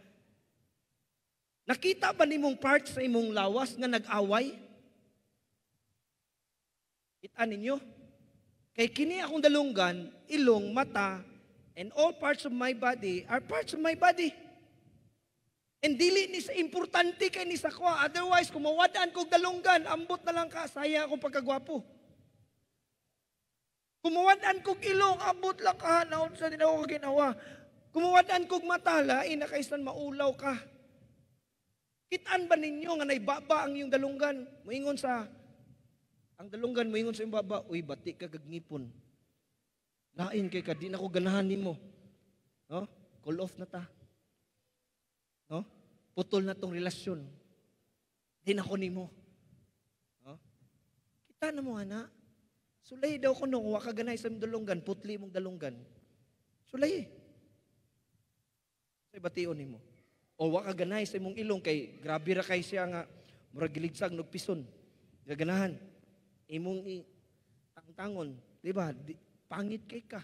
Speaker 1: Nakita ba nimong part sa imong lawas nga nag-away? Kita ninyo? Kay kini akong dalungan, ilong, mata, and all parts of my body are parts of my body. And dili ni sa importante kay ni sa kwa. Otherwise, kung mawadaan kog dalungan, ambot na lang ka, saya akong pagkagwapo. Kumuwadaan kog ilong, ambot lang ka, naon sa dinaw ko ginawa. Kumuwadaan kog mata, lain na kaysan maulaw ka. Kitaan ba ninyo nga naibaba ang iyong dalunggan? Muingon sa ang dalunggan muingon sa baba, uy bati ka kagngipon. Lain kay ka di na ko ganahan nimo. No? Call off na ta. No? Putol na tong relasyon. Di na ko nimo. No? Kita na mo ana. Sulay daw ko nung no, wakaganay sa dalunggan, putli mong dalunggan. Sulay. Say bation nimo. O wakaganay sa imong ilong kay grabe ra kay siya nga murag giligsag nagpison. Gaganahan. Imong i tangtangon, di ba? pangit kay ka.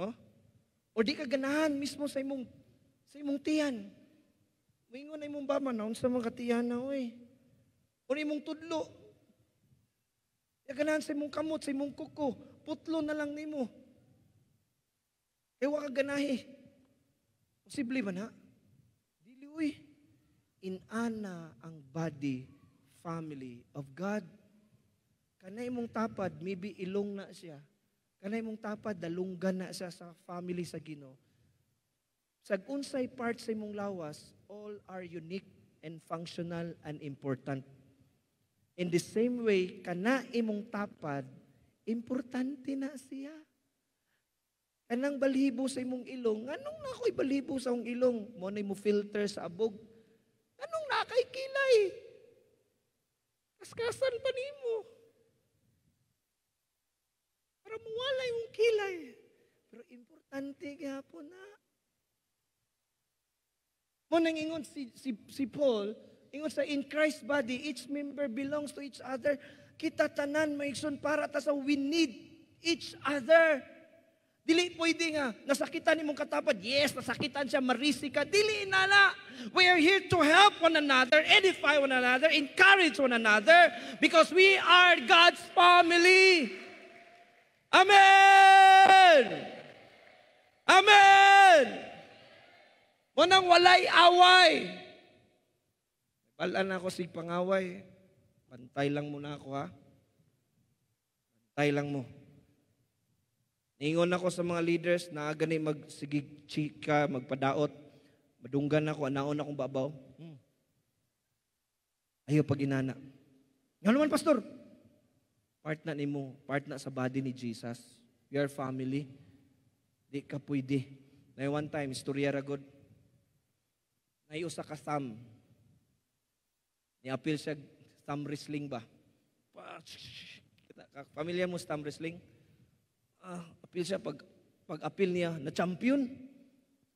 Speaker 1: No? O di ka ganahan mismo sa imong sa imong tiyan. Mingon ay mong bama na unsa mga tiyan na oy. O imong tudlo. Ganahan sa imong kamot, sa imong kuko, putlo na lang nimo. Ewa ka ganahi. Posible ba na? Dili uy. Inana ang body family of God. Kanay mong tapad, maybe ilong na siya. Kanay mong tapad, dalunggan na siya sa family sa Ginoo. Sag unsay part sa imong lawas, all are unique and functional and important. In the same way, kana imong tapad, importante na siya. Anang balhibo sa imong ilong. Anong na ako'y balhibo sa imong ilong? Mo na mo filter sa abog. Anong na kay kilay? Kaskasan pa mo. Para mawala yung kilay. Pero importante gihapon na. Mo nang ingon si, si, si Paul, ingon sa in Christ body, each member belongs to each other. Kita tanan maigsoon para ta sa we need each other. Dili pwede nga. Nasakitan imong katapad. Yes, nasakitan siya, marisika. Dili na We are here to help one another, edify one another, encourage one another because we are God's family. Amen! Amen! Munang walay away. Balaan ako sig pangaway. Pantay lang muna ako ha. Pantay lang mo. Naingon ako sa mga leaders na gani magsigig chika, magpadaot. Madunggan ako, anaon akong babaw. Hmm. Ayaw pag inana. Nga naman, pastor. Part na ni mo, part na sa body ni Jesus. We are family. Di ka pwede. Na one time, istorya ragod. Ngayon sa kasam. Ni-appeal siya, thumb wrestling ba? Pamilya mo, sa thumb wrestling? Ah, nag-appeal siya, pag, pag-appeal niya, na champion.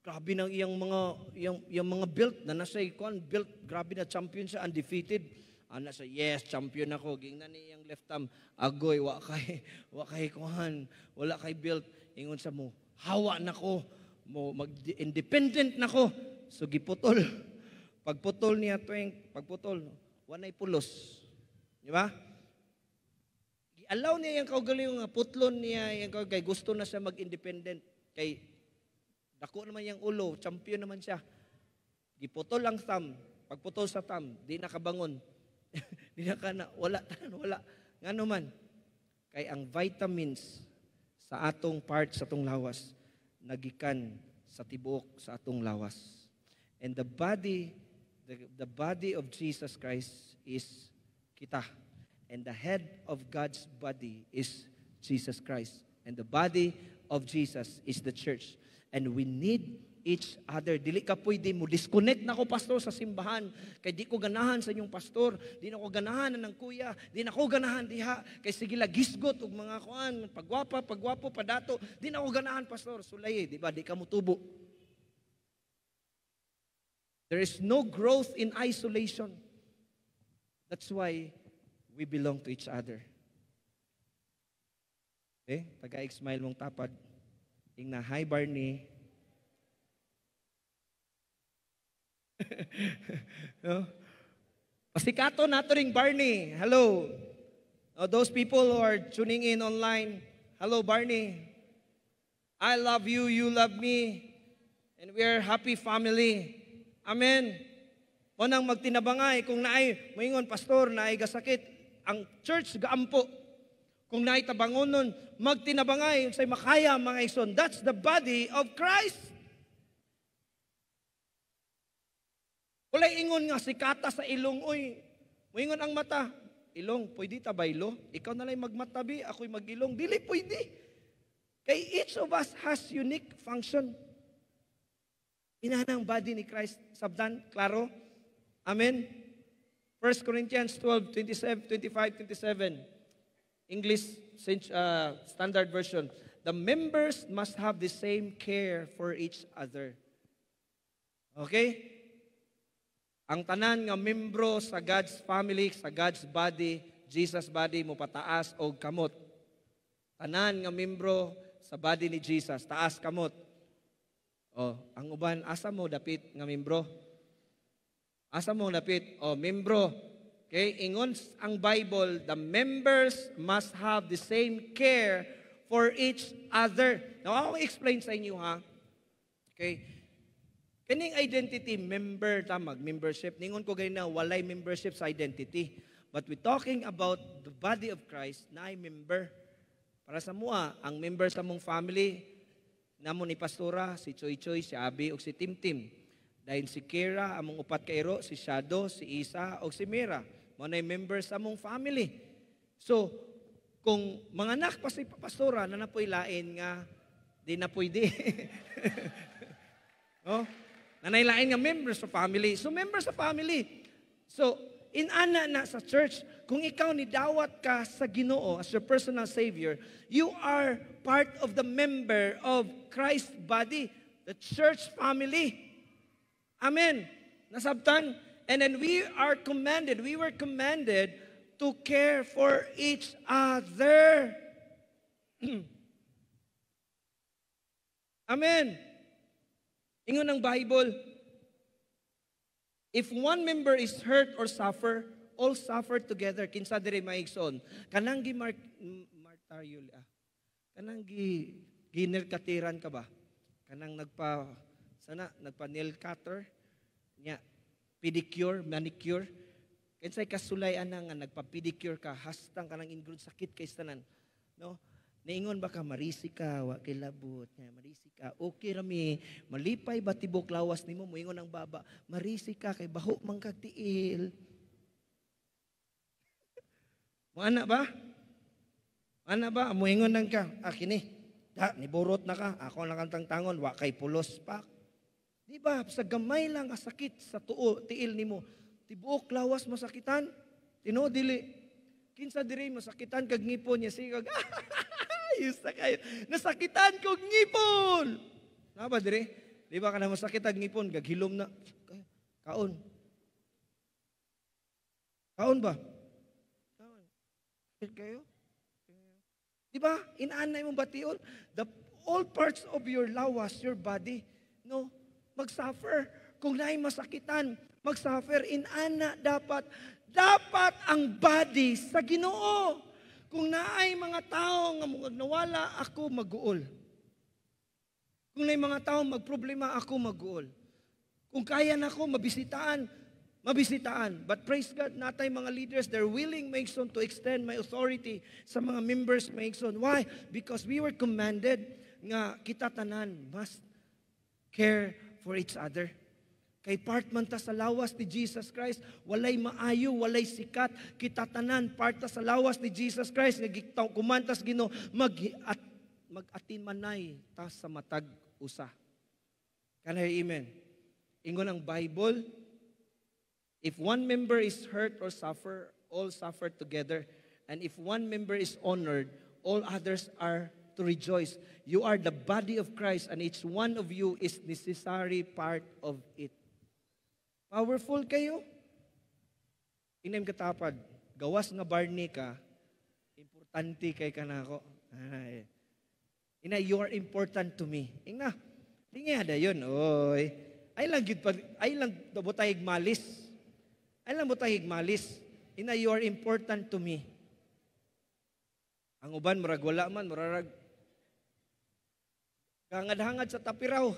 Speaker 1: Grabe ng iyang mga, iyang, iyang mga belt na nasa ikuan, belt, grabe na champion siya, undefeated. Ana sa, yes, champion ako. Gingnan ni iyang left arm, agoy, wa kay, wa kay kuhan, wala kay belt. Ingon sa mo, hawa na ko, mo, mag-independent na ko. So, giputol. Pagputol niya, tuwing, pagputol, wanay pulos. Di ba? Allow niya yung kaugaling nga putlon niya, yung kay gusto na siya mag-independent. Kay dako naman yung ulo, champion naman siya. Giputol ang thumb, pagputol sa thumb, di nakabangon. di na ka na, wala, wala. Nga naman, kay ang vitamins sa atong part, sa atong lawas, nagikan sa tibok, sa atong lawas. And the body, the, the body of Jesus Christ is kita. And the head of God's body is Jesus Christ. And the body of Jesus is the church. And we need each other. Dili ka pwede mo. Disconnect na ko, pastor, sa simbahan. Kay di ko ganahan sa inyong pastor. Di na ko ganahan ng kuya. Di na ko ganahan diha. Kay sige la gisgot og mga kuan. Pagwapa, pagwapo, padato. Di na ko ganahan, pastor. Sulay, eh, di ba? Di ka mo tubo. There is no growth in isolation. That's why we belong to each other. Okay? Pag smile mong tapad, ing na, hi Barney. no? Pasikato nato ring Barney. Hello. Oh, those people who are tuning in online, hello Barney. I love you, you love me, and we are happy family. Amen. O nang magtinabangay, kung naay, moingon, pastor, naay gasakit, ang church gaampo. Kung naitabangon nun, magtinabangay sa makaya mga ison. That's the body of Christ. Walay ingon nga si kata sa ilong, oy. Moingon ang mata. Ilong, pwede tabaylo? Ikaw na lang magmatabi, ako'y magilong. Dili pwede. Kay each of us has unique function. Inanang body ni Christ. Sabdan, klaro? Amen? 1 Corinthians 12, 27, 25, 27. English uh, Standard Version. The members must have the same care for each other. Okay? Ang tanan nga membro sa God's family, sa God's body, Jesus body mo pataas og kamot. Tanan nga membro sa body ni Jesus, taas kamot. Oh, ang uban asa mo dapit nga membro? Asa mo napit? O, membro. Okay? Ingon ang Bible, the members must have the same care for each other. Now, ako explain sa inyo ha. Okay? Kaning identity, member, tamag, membership. Ningon ko ganyan na, walay membership sa identity. But we're talking about the body of Christ na ay member. Para sa mua, ang member sa mong family, namo ni Pastora, si Choy Choy, si Abi, o si Tim Tim. Dahil si Kira, among upat kairo, si Shadow, si Isa, o si Mira. Mga members among family. So, kung mga anak pa si pastora na napoy lain nga, di na pwede. no? Nanay lain nga members of family. So, members of family. So, inana na sa church, kung ikaw ni dawat ka sa Ginoo as your personal savior, you are part of the member of Christ's body, the church family. Amen. Nasabtan? And then we are commanded, we were commanded to care for each other. Amen. Ingon ng Bible, If one member is hurt or suffer, all suffer together. Kinsa diri maigsoon. Kanang gi mar martaryol ah. Kanang gi giner katiran ka ba? Kanang nagpa sana nagpa-nail cutter, nya, pedicure, manicure. kensay kasulayan na nga nagpa-pedicure ka, hastang ka ng ingroon, sakit kay tanan. No? Naingon ba ka, marisi ka, wa kay labot, nya, marisi ka. Okay rami, malipay ba tibok lawas nimo, moingon ang baba, marisi ka kay baho man kag tiil. Mo anak ba? Ana ba? Muingon lang ka. Ah, kini. Da, niburot na ka. Ako lang ang Wa kay pulos pak. Di ba? Sa gamay lang asakit sa tuo, tiil nimo. Tibuok lawas masakitan. Tino dili. Kinsa diri masakitan kag ngipon niya sigag. Ayos na kayo. Nasakitan kog ngipon. Naba diri? Di ba kana masakit ag ngipon kag na kaon. Kaon ba? Kaon. Kayo? Di ba? Inaanay mong bation. The all parts of your lawas, your body, no, mag-suffer. Kung na'y masakitan, mag-suffer. In ana, dapat, dapat ang body sa ginoo. Kung naay mga tao nga mong nawala, ako maguol. Kung naay mga tao magproblema, ako maguol. Kung kaya na ako, mabisitaan, mabisitaan. But praise God, natay mga leaders, they're willing, Mason, to extend my authority sa mga members, Mason. Why? Because we were commanded nga kita tanan must care for each other. Kay part man ta sa lawas ni Jesus Christ, walay maayo, walay sikat, kita tanan part ta sa lawas ni Jesus Christ nga gitaw kumantas Gino mag at magatin manay ta sa matag usa. Can I amen? Ingon ang Bible, if one member is hurt or suffer, all suffer together. And if one member is honored, all others are to rejoice. You are the body of Christ and each one of you is necessary part of it. Powerful kayo. Inem katapad, gawas nga barni ka, importante kay kanako. Ay. Ina, you are important to me. Ina, di nga yun, oy. Ay lang gid pa, ay lang mo tayo malis. Ay lang mo tayo malis. Ina, you are important to me. Ang uban, murag man, murag kangad sa tapiraw.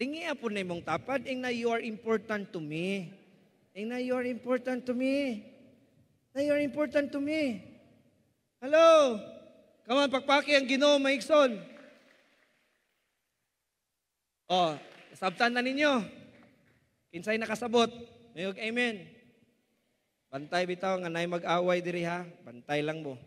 Speaker 1: Lingi po na imong tapad, ing na you are important to me. Ing na you are important to me. Na you are important to me. Hello? Kaman, pagpaki ang ginoo, maikson. Oh, sabtan na ninyo. Kinsay nakasabot. Mayog amen. Bantay bitaw nga nay mag-away diri ha. Bantay lang mo.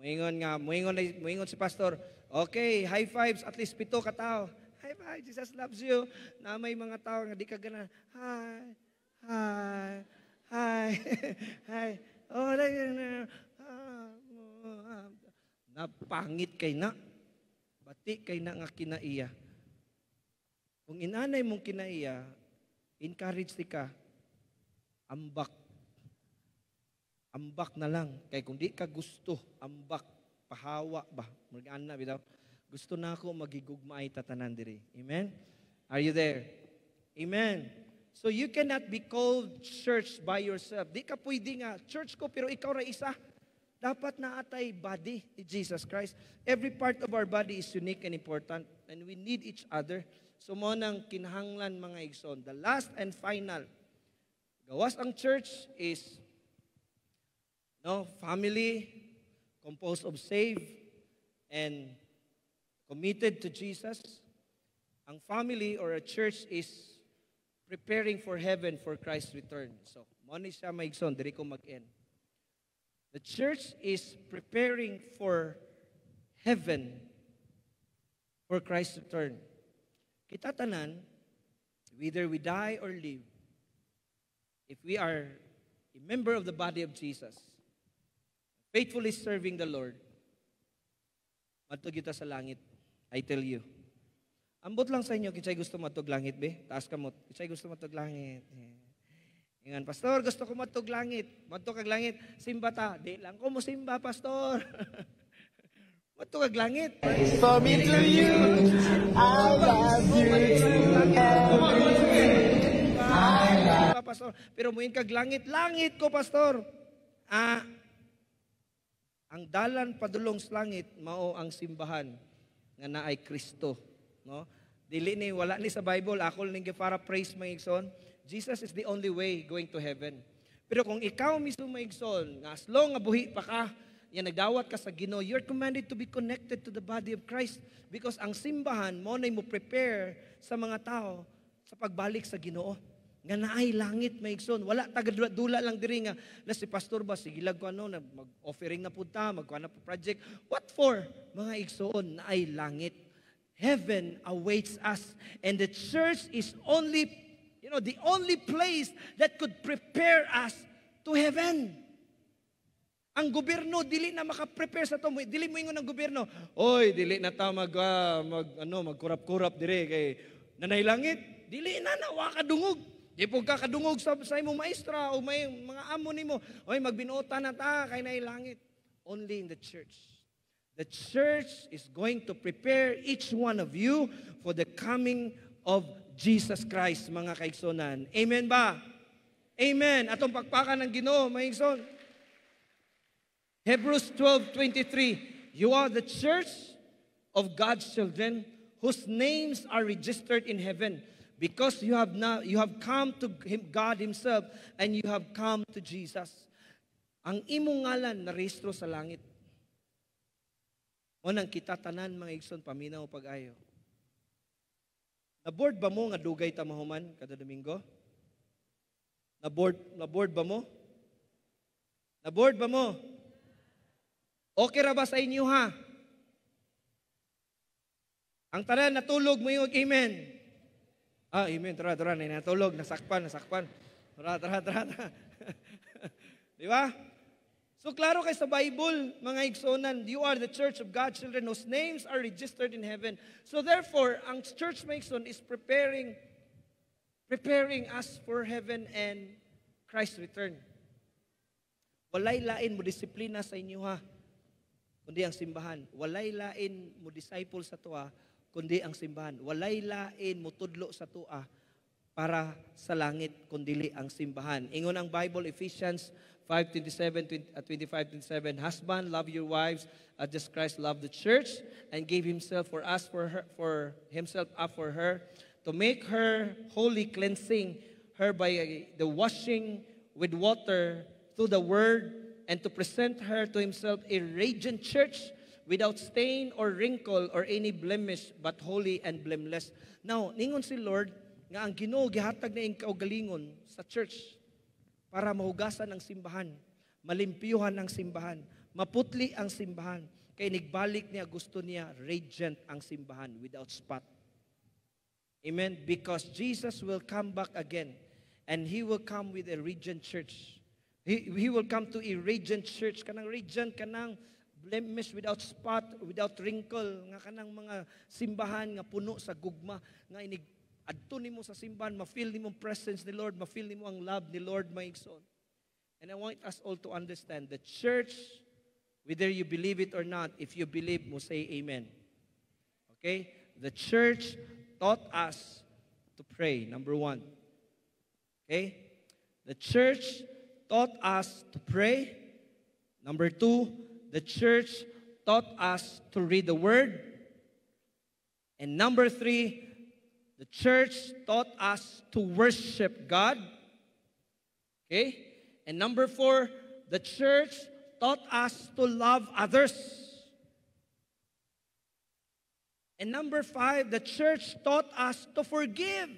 Speaker 1: Muingon nga, muingon muingon si pastor, Okay, high fives. At least pito katao. High five, Jesus loves you. Na may mga tao nga di ka gana. Hi, hi, hi, hi. Oh, Napangit kay na. Bati kay na nga kinaiya. Kung inanay mong kinaiya, encourage ti ka, ambak. Ambak na lang. Kay kung di ka gusto, ambak pahawa ba magana bitaw gusto na ako magigugmaay tatanan diri amen are you there amen so you cannot be called church by yourself di ka pwede nga church ko pero ikaw ra isa dapat na atay body ni Jesus Christ every part of our body is unique and important and we need each other so mo nang kinahanglan mga igsoon the last and final gawas ang church is no family composed of saved and committed to Jesus. Ang family or a church is preparing for heaven for Christ's return. So, money siya maigson, diri ko mag-end. The church is preparing for heaven for Christ's return. Kita tanan, whether we die or live, if we are a member of the body of Jesus, faithfully serving the Lord, matog kita sa langit. I tell you. Ambot lang sa inyo, kinsay gusto matog langit, be? Taas mo. Kinsay gusto matog langit. Eh, ingan, Pastor, gusto ko matog langit. Matog kag langit. Simba ta. Di lang ko mo simba, Pastor. matog kag langit. For me to you, I love you I love you. Pastor, pero muin kag langit. Langit ko, Pastor. Ah, ang dalan padulong sa langit mao ang simbahan nga naay Kristo, no? Dili ni wala ni sa Bible ako ning gi-paraphrase maigsoon. Jesus is the only way going to heaven. Pero kung ikaw mismo maigsoon, nga as long nga buhi pa ka, yan nagdawat ka sa Ginoo, you're commanded to be connected to the body of Christ because ang simbahan mo na mo prepare sa mga tao sa pagbalik sa Ginoo nga naay langit maigsoon wala tagadula lang diri nga na si pastor ba sige ko ano na mag offering na pud ta magkuha na project what for mga igsoon naay langit heaven awaits us and the church is only you know the only place that could prepare us to heaven ang gobyerno dili na maka-prepare sa to dili mo ingon ang gobyerno oy dili na ta mag, uh, mag ano magkurap-kurap dire kay nanay langit dili na nawa wa kadungog Ipog eh, ka kadungog sa, sa imo maestra o may mga amo nimo, oy magbinuota na ta kay nay langit. Only in the church. The church is going to prepare each one of you for the coming of Jesus Christ, mga kaigsonan. Amen ba? Amen. Atong pagpaka ng Ginoo, mga igsoon. Hebrews 12:23. You are the church of God's children whose names are registered in heaven. Because you have now you have come to him, God himself and you have come to Jesus. Ang imong ngalan na rehistro sa langit. O nang kita tanan mga igsoon paminaw pag-ayo. Na-board ba mo nga dugay ta mahuman kada Domingo? Na-board na-board ba mo? Na-board ba mo? Okay ra ba sa inyo ha? Ang tanan natulog mo yung amen. Ah, amen. Tara, tara. Nanatulog. Nasakpan, nasakpan. Tara, tara, tara. tara. Di ba? So klaro kay sa Bible, mga igsonan, you are the church of God, children whose names are registered in heaven. So therefore, ang church mason is preparing preparing us for heaven and Christ's return. Walay lain mo disiplina sa inyo ha, kundi ang simbahan. Walay lain mo disciple sa to ha, kundi ang simbahan. Walay lain mo sa tua para sa langit kundili ang simbahan. Ingon ang Bible, Ephesians 5:27 25-27, ah, Husband, love your wives as just Christ loved the church and gave himself for us, for, her, for himself up for her, to make her holy, cleansing her by the washing with water through the word, and to present her to himself a radiant church, without stain or wrinkle or any blemish, but holy and blameless. Now, ningon si Lord, nga ang ginoo gihatag na kaugalingon sa church para mahugasan ang simbahan, malimpiyuhan ang simbahan, maputli ang simbahan. Kay nigbalik niya, gusto niya, radiant ang simbahan, without spot. Amen? Because Jesus will come back again and He will come with a radiant church. He, he will come to a radiant church. Kanang radiant, kanang blemish, without spot, without wrinkle, nga kanang mga simbahan nga puno sa gugma, nga inig adto nimo sa simbahan, ma-feel nimo presence ni Lord, ma-feel nimo ang love ni Lord maigsoon. And I want us all to understand the church, whether you believe it or not, if you believe, mo say amen. Okay? The church taught us to pray, number one. Okay? The church taught us to pray. Number two, the church taught us to read the word. And number three, the church taught us to worship God. Okay? And number four, the church taught us to love others. And number five, the church taught us to forgive.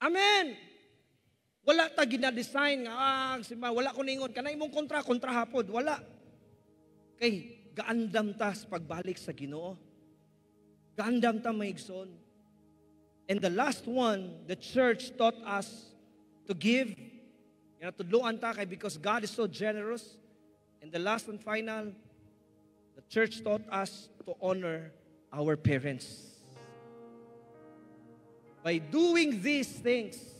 Speaker 1: Amen. Wala ta gina-design nga, ah, sima, wala ko ningon, kanay imong kontra, kontra hapod, wala. Kay, gaandam ta sa pagbalik sa ginoo. Gaandam ta maigson. And the last one, the church taught us to give. Yan tudloan ta kay because God is so generous. And the last and final, the church taught us to honor our parents. By doing these things,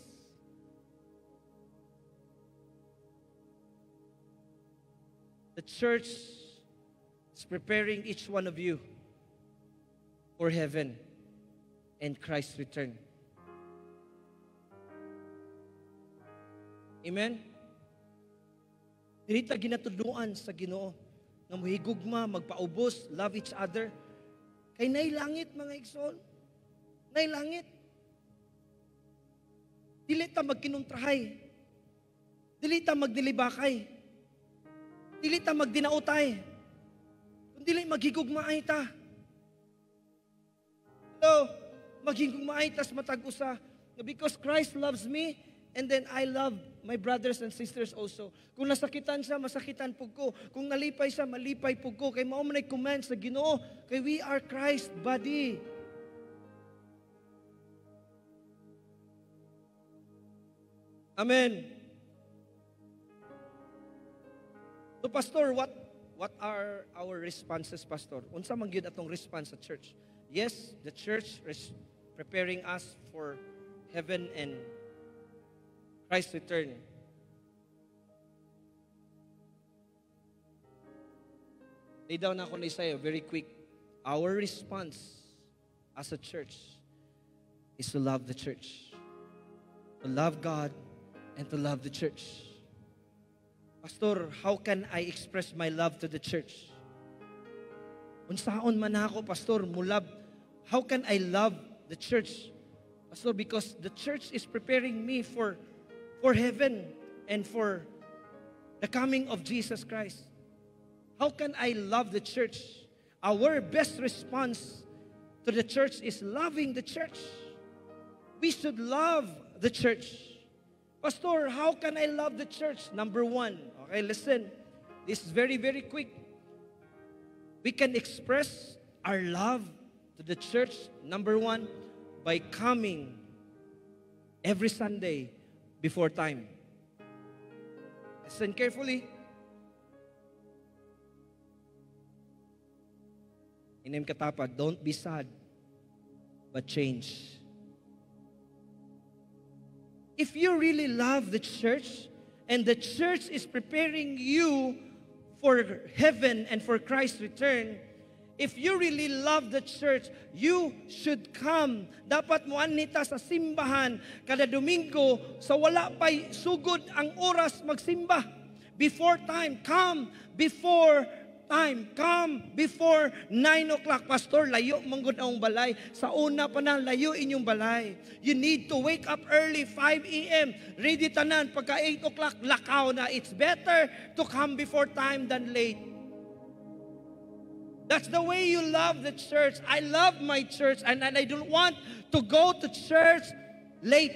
Speaker 1: church is preparing each one of you for heaven and Christ's return. Amen? Dili ta ginatuduan sa Ginoo nga mohigugma, magpaubos, love each other. Kay nay langit mga igsoon. Nay langit. Dili ta magkinuntrahay. Dili ta magdilibakay. Dili ta magdinautay. Eh. Kung dili maghigugmaay ta. Hello? Maghigugmaay tas matag usa. Because Christ loves me, and then I love my brothers and sisters also. Kung nasakitan siya, masakitan pug ko. Kung nalipay siya, malipay pug ko. Kay mao man command sa Ginoo, kay we are Christ body. Amen. So pastor, what what are our responses pastor? Unsa man gyud atong response sa church? Yes, the church is preparing us for heaven and Christ's return. Lay down ako na sa'yo, very quick. Our response as a church is to love the church. To love God and to love the church. Pastor, how can I express my love to the church? Unsaon man ako, Pastor, mulab, how can I love the church? Pastor, because the church is preparing me for, for heaven and for the coming of Jesus Christ. How can I love the church? Our best response to the church is loving the church. We should love the church. Pastor, how can I love the church? Number one, Okay, listen. This is very, very quick. We can express our love to the church, number one, by coming every Sunday before time. Listen carefully. Inem katapag, don't be sad, but change. If you really love the church, And the church is preparing you for heaven and for Christ's return. If you really love the church, you should come. Dapat mo anita sa simbahan kada Domingo sa wala pa sugod ang oras magsimba. Before time, come before time. Come before 9 o'clock. Pastor, layo manggod ang balay. Sa una pa na, layo inyong balay. You need to wake up early, 5 a.m. Ready tanan. Pagka 8 o'clock, lakaw na. It's better to come before time than late. That's the way you love the church. I love my church and, and I don't want to go to church late.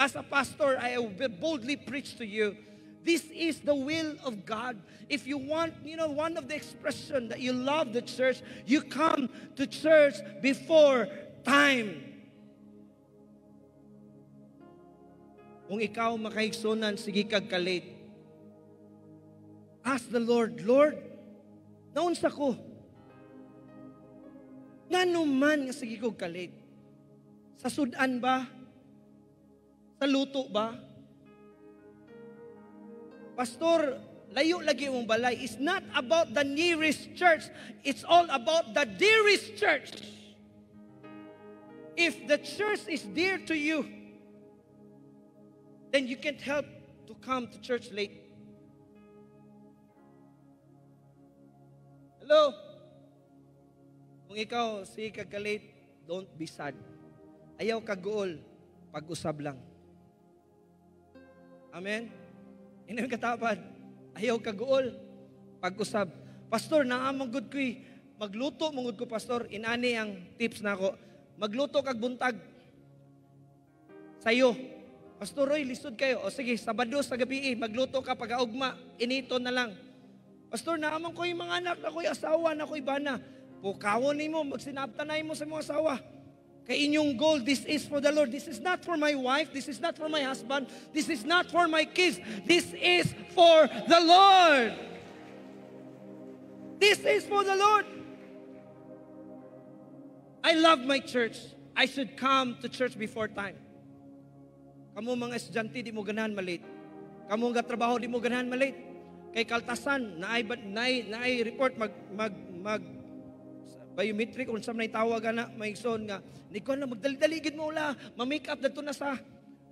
Speaker 1: As a pastor, I will boldly preach to you This is the will of God. If you want, you know, one of the expression that you love the church, you come to church before time. Kung ikaw makaigsunan, sige kag ka Ask the Lord, Lord, naunsa ko. Nanuman nga sige kag ka-late. Sa sudan ba? Sa luto ba? Pastor, layo lagi mong balay. It's not about the nearest church. It's all about the dearest church. If the church is dear to you, then you can't help to come to church late. Hello? Kung ikaw, si kagalit, don't be sad. Ayaw kagool, pag-usab lang. Amen? Inang katapad, ayaw kaguol. Pag-usab, Pastor, naamang good ko Magluto mungod ko, Pastor. Inani ang tips na ako. Magluto kag buntag. Sayo. Pastor Roy, lisod kayo. O sige, Sabado sa gabi, eh, magluto ka pag-augma. Inito na lang. Pastor, naamang ko yung mga anak na ko'y asawa na ko'y bana. Pukawon ni mo, magsinaptanay mo sa mga asawa. Kay inyong goal, this is for the Lord. This is not for my wife. This is not for my husband. This is not for my kids. This is for the Lord. This is for the Lord. I love my church. I should come to church before time. Kamu mga estudyante, di mo ganahan malit. Kamu nga trabaho, di mo ganahan malit. Kay kaltasan, na ay, na ay, report mag, mag, mag biometric or sa na tawag na may son nga niko na magdaldaligid mo ula ma-make up dadto na sa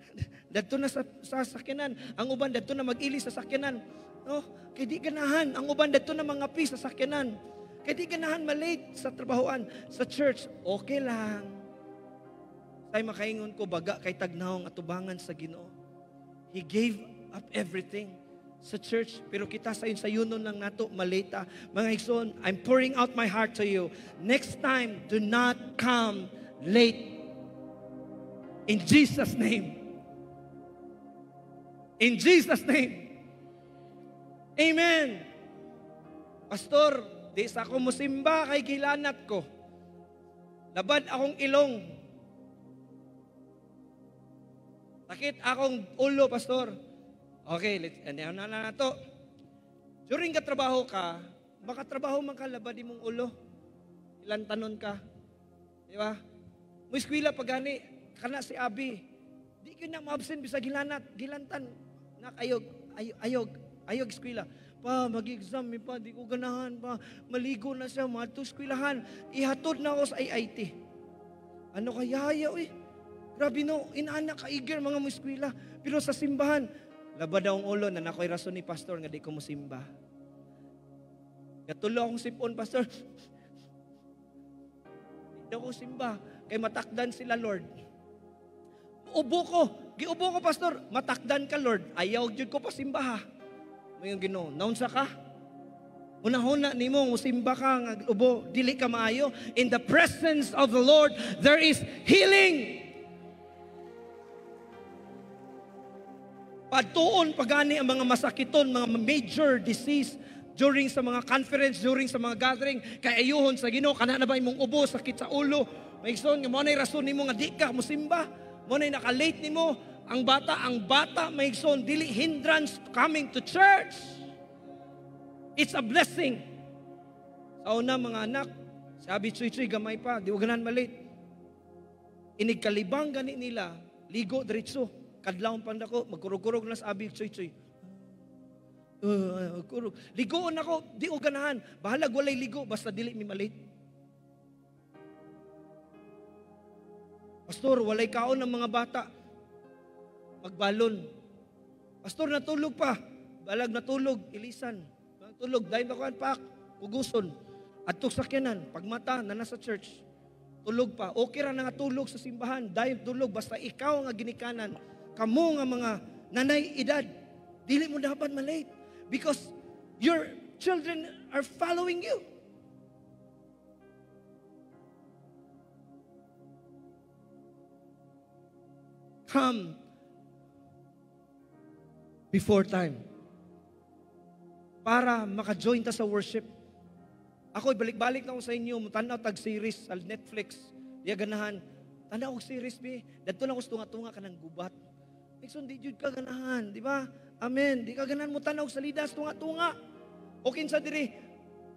Speaker 1: dadto na sa, sa sakyanan ang uban dadto na magili sa sakinan no kay di ganahan ang uban dadto na mga pis sa sakinan kay di ganahan malate sa trabahoan sa church okay lang tay makaingon ko baga kay ang atubangan sa Ginoo he gave up everything sa church, pero kita sa insayunon lang nato malita. Mga igsoon, I'm pouring out my heart to you. Next time, do not come late. In Jesus' name. In Jesus' name. Amen. Pastor, di sa ako musimba kay kilanat ko. Labad akong ilong. Sakit akong ulo, Pastor. Okay, let's, ano na na to. During katrabaho ka, baka trabaho man ka, labad mong ulo. Ilan tanon ka. Di ba? Mo eskwela pagani, kana si Abi. Di ka na maabsent bisag gilanat, gilantan Nak, ayog, ayog, ayog, ayog eskwela. Pa, mag-exam mi pa, di ko ganahan pa. Maligo na siya, mato eskwilahan. Ihatod na ako sa IIT. Ano kaya yaw eh? Grabe no, inaanak ka eager mga mo eskwela. Pero sa simbahan, Laba daw ang ulo na nakoy rason ni pastor nga di ko musimba. Gatulo akong sipon, pastor. Di daw ko simba. Kay matakdan sila, Lord. Ubo ko. Giubo ko, pastor. Matakdan ka, Lord. Ayaw jud ko pasimba ha. Mayong ginoo. Naunsa ka? Unahon na nimo musimba ka nga ubo dili ka maayo in the presence of the Lord there is healing Patuon pagani ang mga masakiton, mga major disease during sa mga conference, during sa mga gathering, kay ayuhon sa Ginoo kana na ba imong ubo, sakit sa ulo. Maigsoon nga mo nay rason nimo nga di ka musimba, mo nay nakalate nimo ang bata, ang bata maigsoon dili hindrance coming to church. It's a blessing. Sa una mga anak, sabi tsuy-tsuy gamay pa, di wag malit. Inigkalibang gani nila, ligo diretso Kadlawon pa nako, magkurog-kurog na sa abi, tsoy-tsoy. Uh, ah, kurog. Ligoon ako, di o ganahan. Bahalag walay ligo, basta dili mi malit. Pastor, walay kaon ng mga bata. Magbalon. Pastor, natulog pa. Balag natulog, ilisan. Natulog, dahil makuhan pak, uguson. At sakyanan, pagmata na nasa church, tulog pa. Okay ra na nga tulog sa simbahan, dahil tulog, basta ikaw nga ginikanan, kamo nga mga nanay edad, dili mo dapat malate because your children are following you. Come before time para maka-join ta sa worship. Ako, balik-balik na ako sa inyo, tanaw tag-series sa Netflix, diya ganahan, tanaw og series, be. Dadto na ako tunga-tunga ka ng gubat di jud ka ganahan, di ba? Amen. Di ka mo tanaw sa lidas, tunga-tunga. O kinsa diri,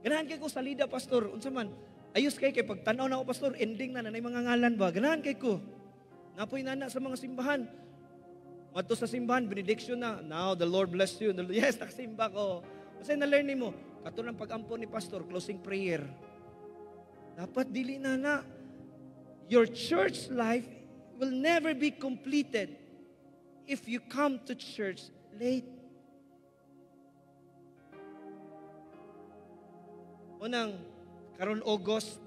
Speaker 1: ganahan kay ko sa salida pastor, unsa man? Ayos kay kay pagtanaw na ko pastor, ending na nanay mga ngalan ba? Ganahan kay ko. Napoy nana sa mga simbahan. Mato sa simbahan, benediction na. Now the Lord bless you. Yes, nakasimba ko. Kasi na-learn ni mo, katulang pag-ampon ni pastor, closing prayer. Dapat dili na na. Your church life will never be completed if you come to church late. Unang, karon August,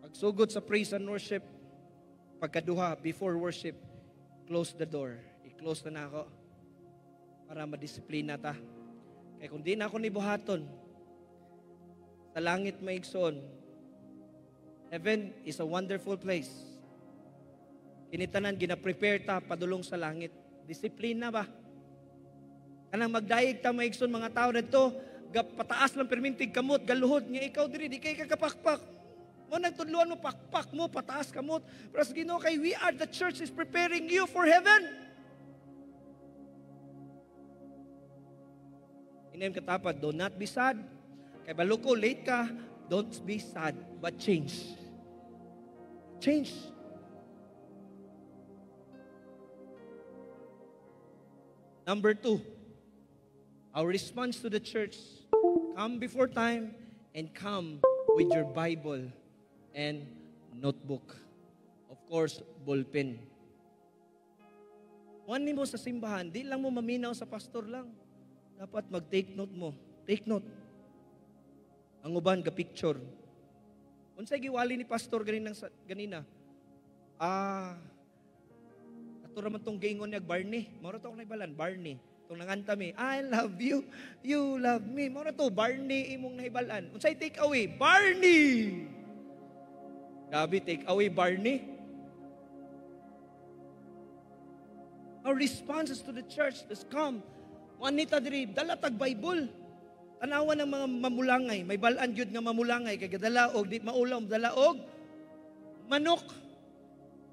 Speaker 1: pagsugod sa praise and worship, pagkaduha, before worship, close the door. I-close na na ako para madisiplina ta. Kaya kung di na ako nibuhaton, sa langit maigsoon, heaven is a wonderful place kinitanan gina-prepare ta padulong sa langit. Disiplina ba? Kanang magdayeg ta maigsoon mga tao dito, pataas lang permintig kamot, galuhod nga ikaw diri di kay kakapakpak. Mo nagtudluan mo pakpak mo pataas kamot. Pero sa Ginoo kay we are the church is preparing you for heaven. Inaim katapad, do not be sad. Kay baluko late ka, don't be sad, but change. Change. Number two, our response to the church, come before time and come with your Bible and notebook. Of course, ballpen. One mo sa simbahan, di lang mo maminaw sa pastor lang. Dapat mag-take note mo. Take note. Ang uban, ga-picture. Unsay giwali ni pastor ganina, ganina. Ah, ito naman tong gingon niya, Barney. Mara to na ibalan, Barney. Itong mi, I love you, you love me. Mara to, Barney imong naibalan. Unsay take away? Barney! Gabi, take away, Barney. our responses to the church is come. Wanita diri, dala tag Bible. Tanawan ng mga mamulangay, may balan gyud nga mamulangay kay gadalaog di maulom dalaog manok.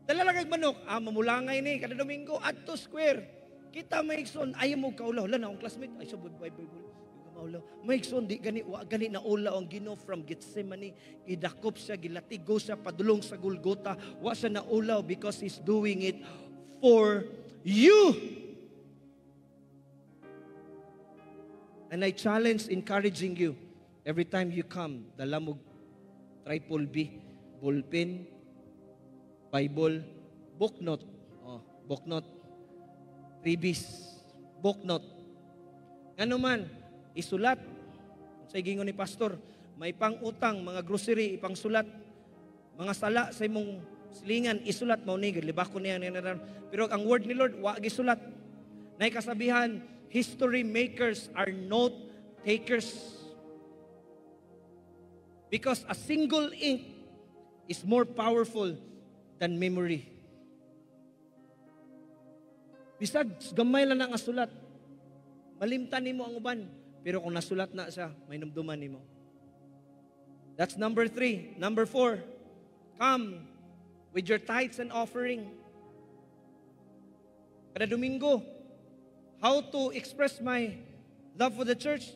Speaker 1: Dalalagag manok, ah, mamulangay ni, kada Domingo, at to square. Kita may ikson, ayaw mo kaulaw. Lala, ang classmate, ay sabod, bye, bye, bye. Maulaw. May di gani, wa, gani na ula ang gino from Gethsemane. idakop siya, gilatigo siya, padulong sa Golgotha, Wa siya na ulaw because he's doing it for you. And I challenge, encouraging you, every time you come, dalamog, triple B, ballpen, Bible, book note. oh, book booknot, ribis, booknot. Ngano man, isulat. Sa gingon ni pastor, may pangutang, mga grocery, ipangsulat. Mga sala sa imong silingan, isulat mo ni, libako niya. Pero ang word ni Lord, wag isulat. Na kasabihan, history makers are note takers. Because a single ink is more powerful and memory. Bisag, gamay lang ang asulat. Malimtan nimo ang uban. Pero kung nasulat na siya, may namduman nimo. That's number three. Number four, come with your tithes and offering. Kada Domingo, how to express my love for the church?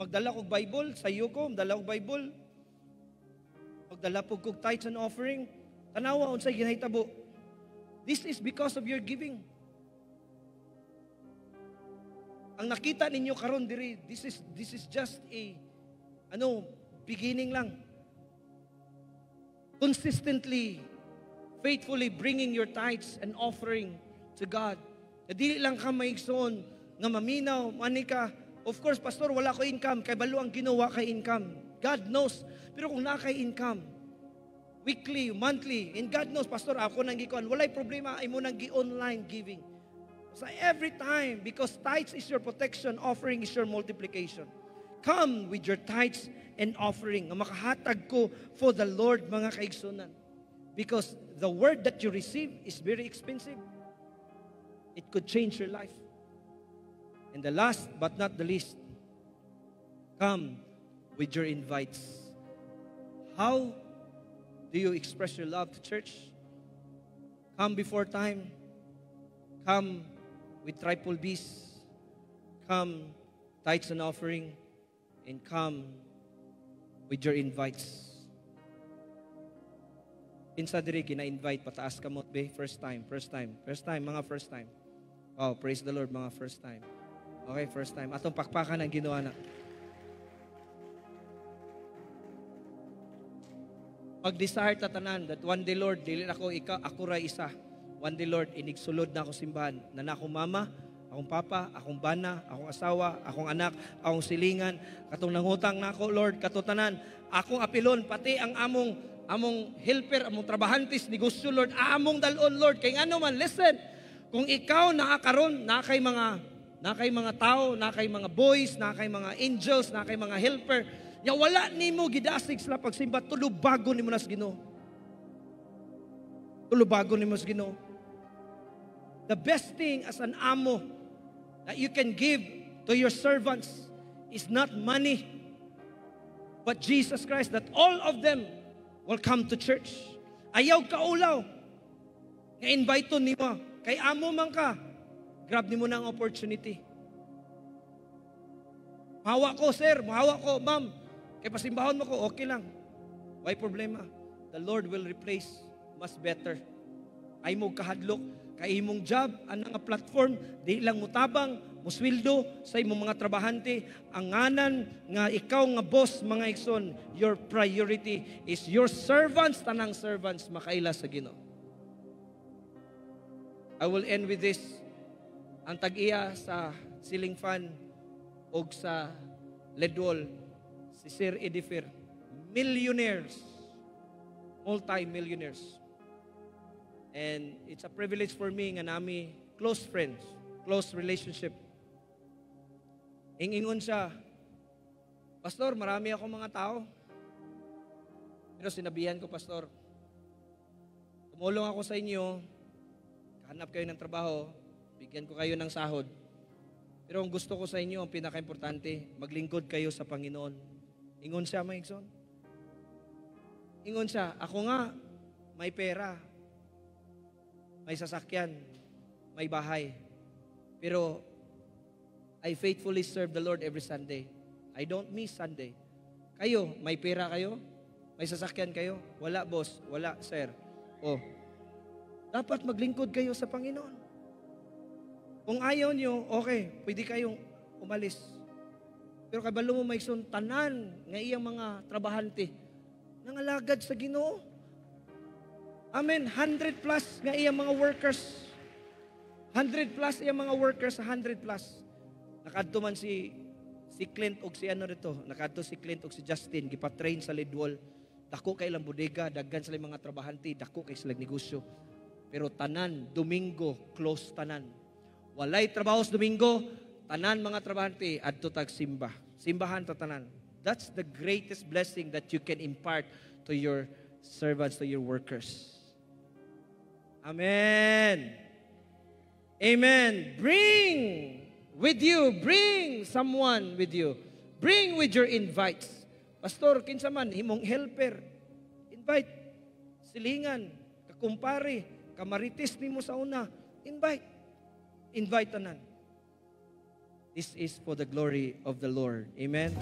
Speaker 1: Magdala kog Bible, sa iyo ko, magdala kog Bible. Magdala po kog tithes and offering. Tanawa unsay ginahitabo. This is because of your giving. Ang nakita ninyo karon diri, this is this is just a ano, beginning lang. Consistently, faithfully bringing your tithes and offering to God. Na dili lang ka maigsoon, nga maminaw, manika. Of course, pastor, wala ko income. Kay balo ang ginawa kay income. God knows. Pero kung naka income, weekly, monthly, and God knows, Pastor, ako nang gikuan. Walay problema, ay mo nang gi-online giving. So every time, because tithes is your protection, offering is your multiplication. Come with your tithes and offering. Ang makahatag ko for the Lord, mga kaigsunan. Because the word that you receive is very expensive. It could change your life. And the last but not the least, come with your invites. How Do you express your love to church? Come before time. Come with triple beasts. Come tithes and offering. And come with your invites. Insa diri kina-invite pataas ka mo be first time, first time, first time mga first time. Oh, praise the Lord mga first time. Okay, first time. Atong pakpakan ang ginawa na. Pag-desire ta tanan that one day Lord dili na ko ikaw ako ra isa. One day Lord inigsulod na ako simbahan na na ako mama, akong papa, akong bana, akong asawa, akong anak, akong silingan, katong nangutang na ako, Lord, katutanan, akong apilon, pati ang among among helper, among trabahantis, negosyo, Lord, among dalon, Lord, kay ano man, listen, kung ikaw nakakaron, na kay mga na kay mga tao, na kay mga boys, na kay mga angels, na kay mga helper, Ya wala nimo gidasig sila pagsimba tulubago nimo nas Ginoo. Tulubago nimo sa Ginoo. The best thing as an amo that you can give to your servants is not money but Jesus Christ that all of them will come to church. Ayaw ka ulaw. Nga invite ni mo. Kay amo man ka. Grab ni mo na ang opportunity. Mahawa ko, sir. Mahawa ko, ma'am eh, pasimbahon mo ko, okay lang. Why problema? The Lord will replace mas better. Ay mo kahadlok, kay imong job, ang nga platform, di lang mo tabang, mo sa imong mga trabahante. Ang nganan nga ikaw nga boss, mga ikson, your priority is your servants, tanang servants, makaila sa Ginoo. I will end with this. Ang tag-iya sa ceiling fan og sa ledol si Sir Edifer. Millionaires. Multi-millionaires. And it's a privilege for me nga nami close friends, close relationship. Ingingon siya, Pastor, marami akong mga tao. Pero sinabihan ko, Pastor, tumulong ako sa inyo, hanap kayo ng trabaho, bigyan ko kayo ng sahod. Pero ang gusto ko sa inyo, ang pinaka-importante, maglingkod kayo sa Panginoon. Ingon siya, Maikson. Ingon siya, ako nga, may pera, may sasakyan, may bahay. Pero, I faithfully serve the Lord every Sunday. I don't miss Sunday. Kayo, may pera kayo? May sasakyan kayo? Wala, boss. Wala, sir. Oh. Dapat maglingkod kayo sa Panginoon. Kung ayaw nyo, okay, pwede kayong umalis pero kabalo mo may suntanan ng iyang mga trabahante. alagad sa ginoo. Amen. 100 plus nga iyang mga workers. 100 plus iyang mga workers. 100 plus. Nakadto man si si Clint og si ano rito. Nakadto si Clint og si Justin. gipa-train sa Lidwall. Dako kay ilang bodega. Daggan sila mga trabahante. Dako kay sila negosyo. Pero tanan, Domingo, close tanan. Walay trabaho sa Domingo, tanan mga trabahante adto tag simba Simbahan tatanan. That's the greatest blessing that you can impart to your servants, to your workers. Amen. Amen. Bring with you, bring someone with you. Bring with your invites. Pastor, kinsa man, himong helper. Invite. Silingan, kakumpare, kamaritis nimo sa una. Invite. Invite tanan. This is for the glory of the Lord. Amen.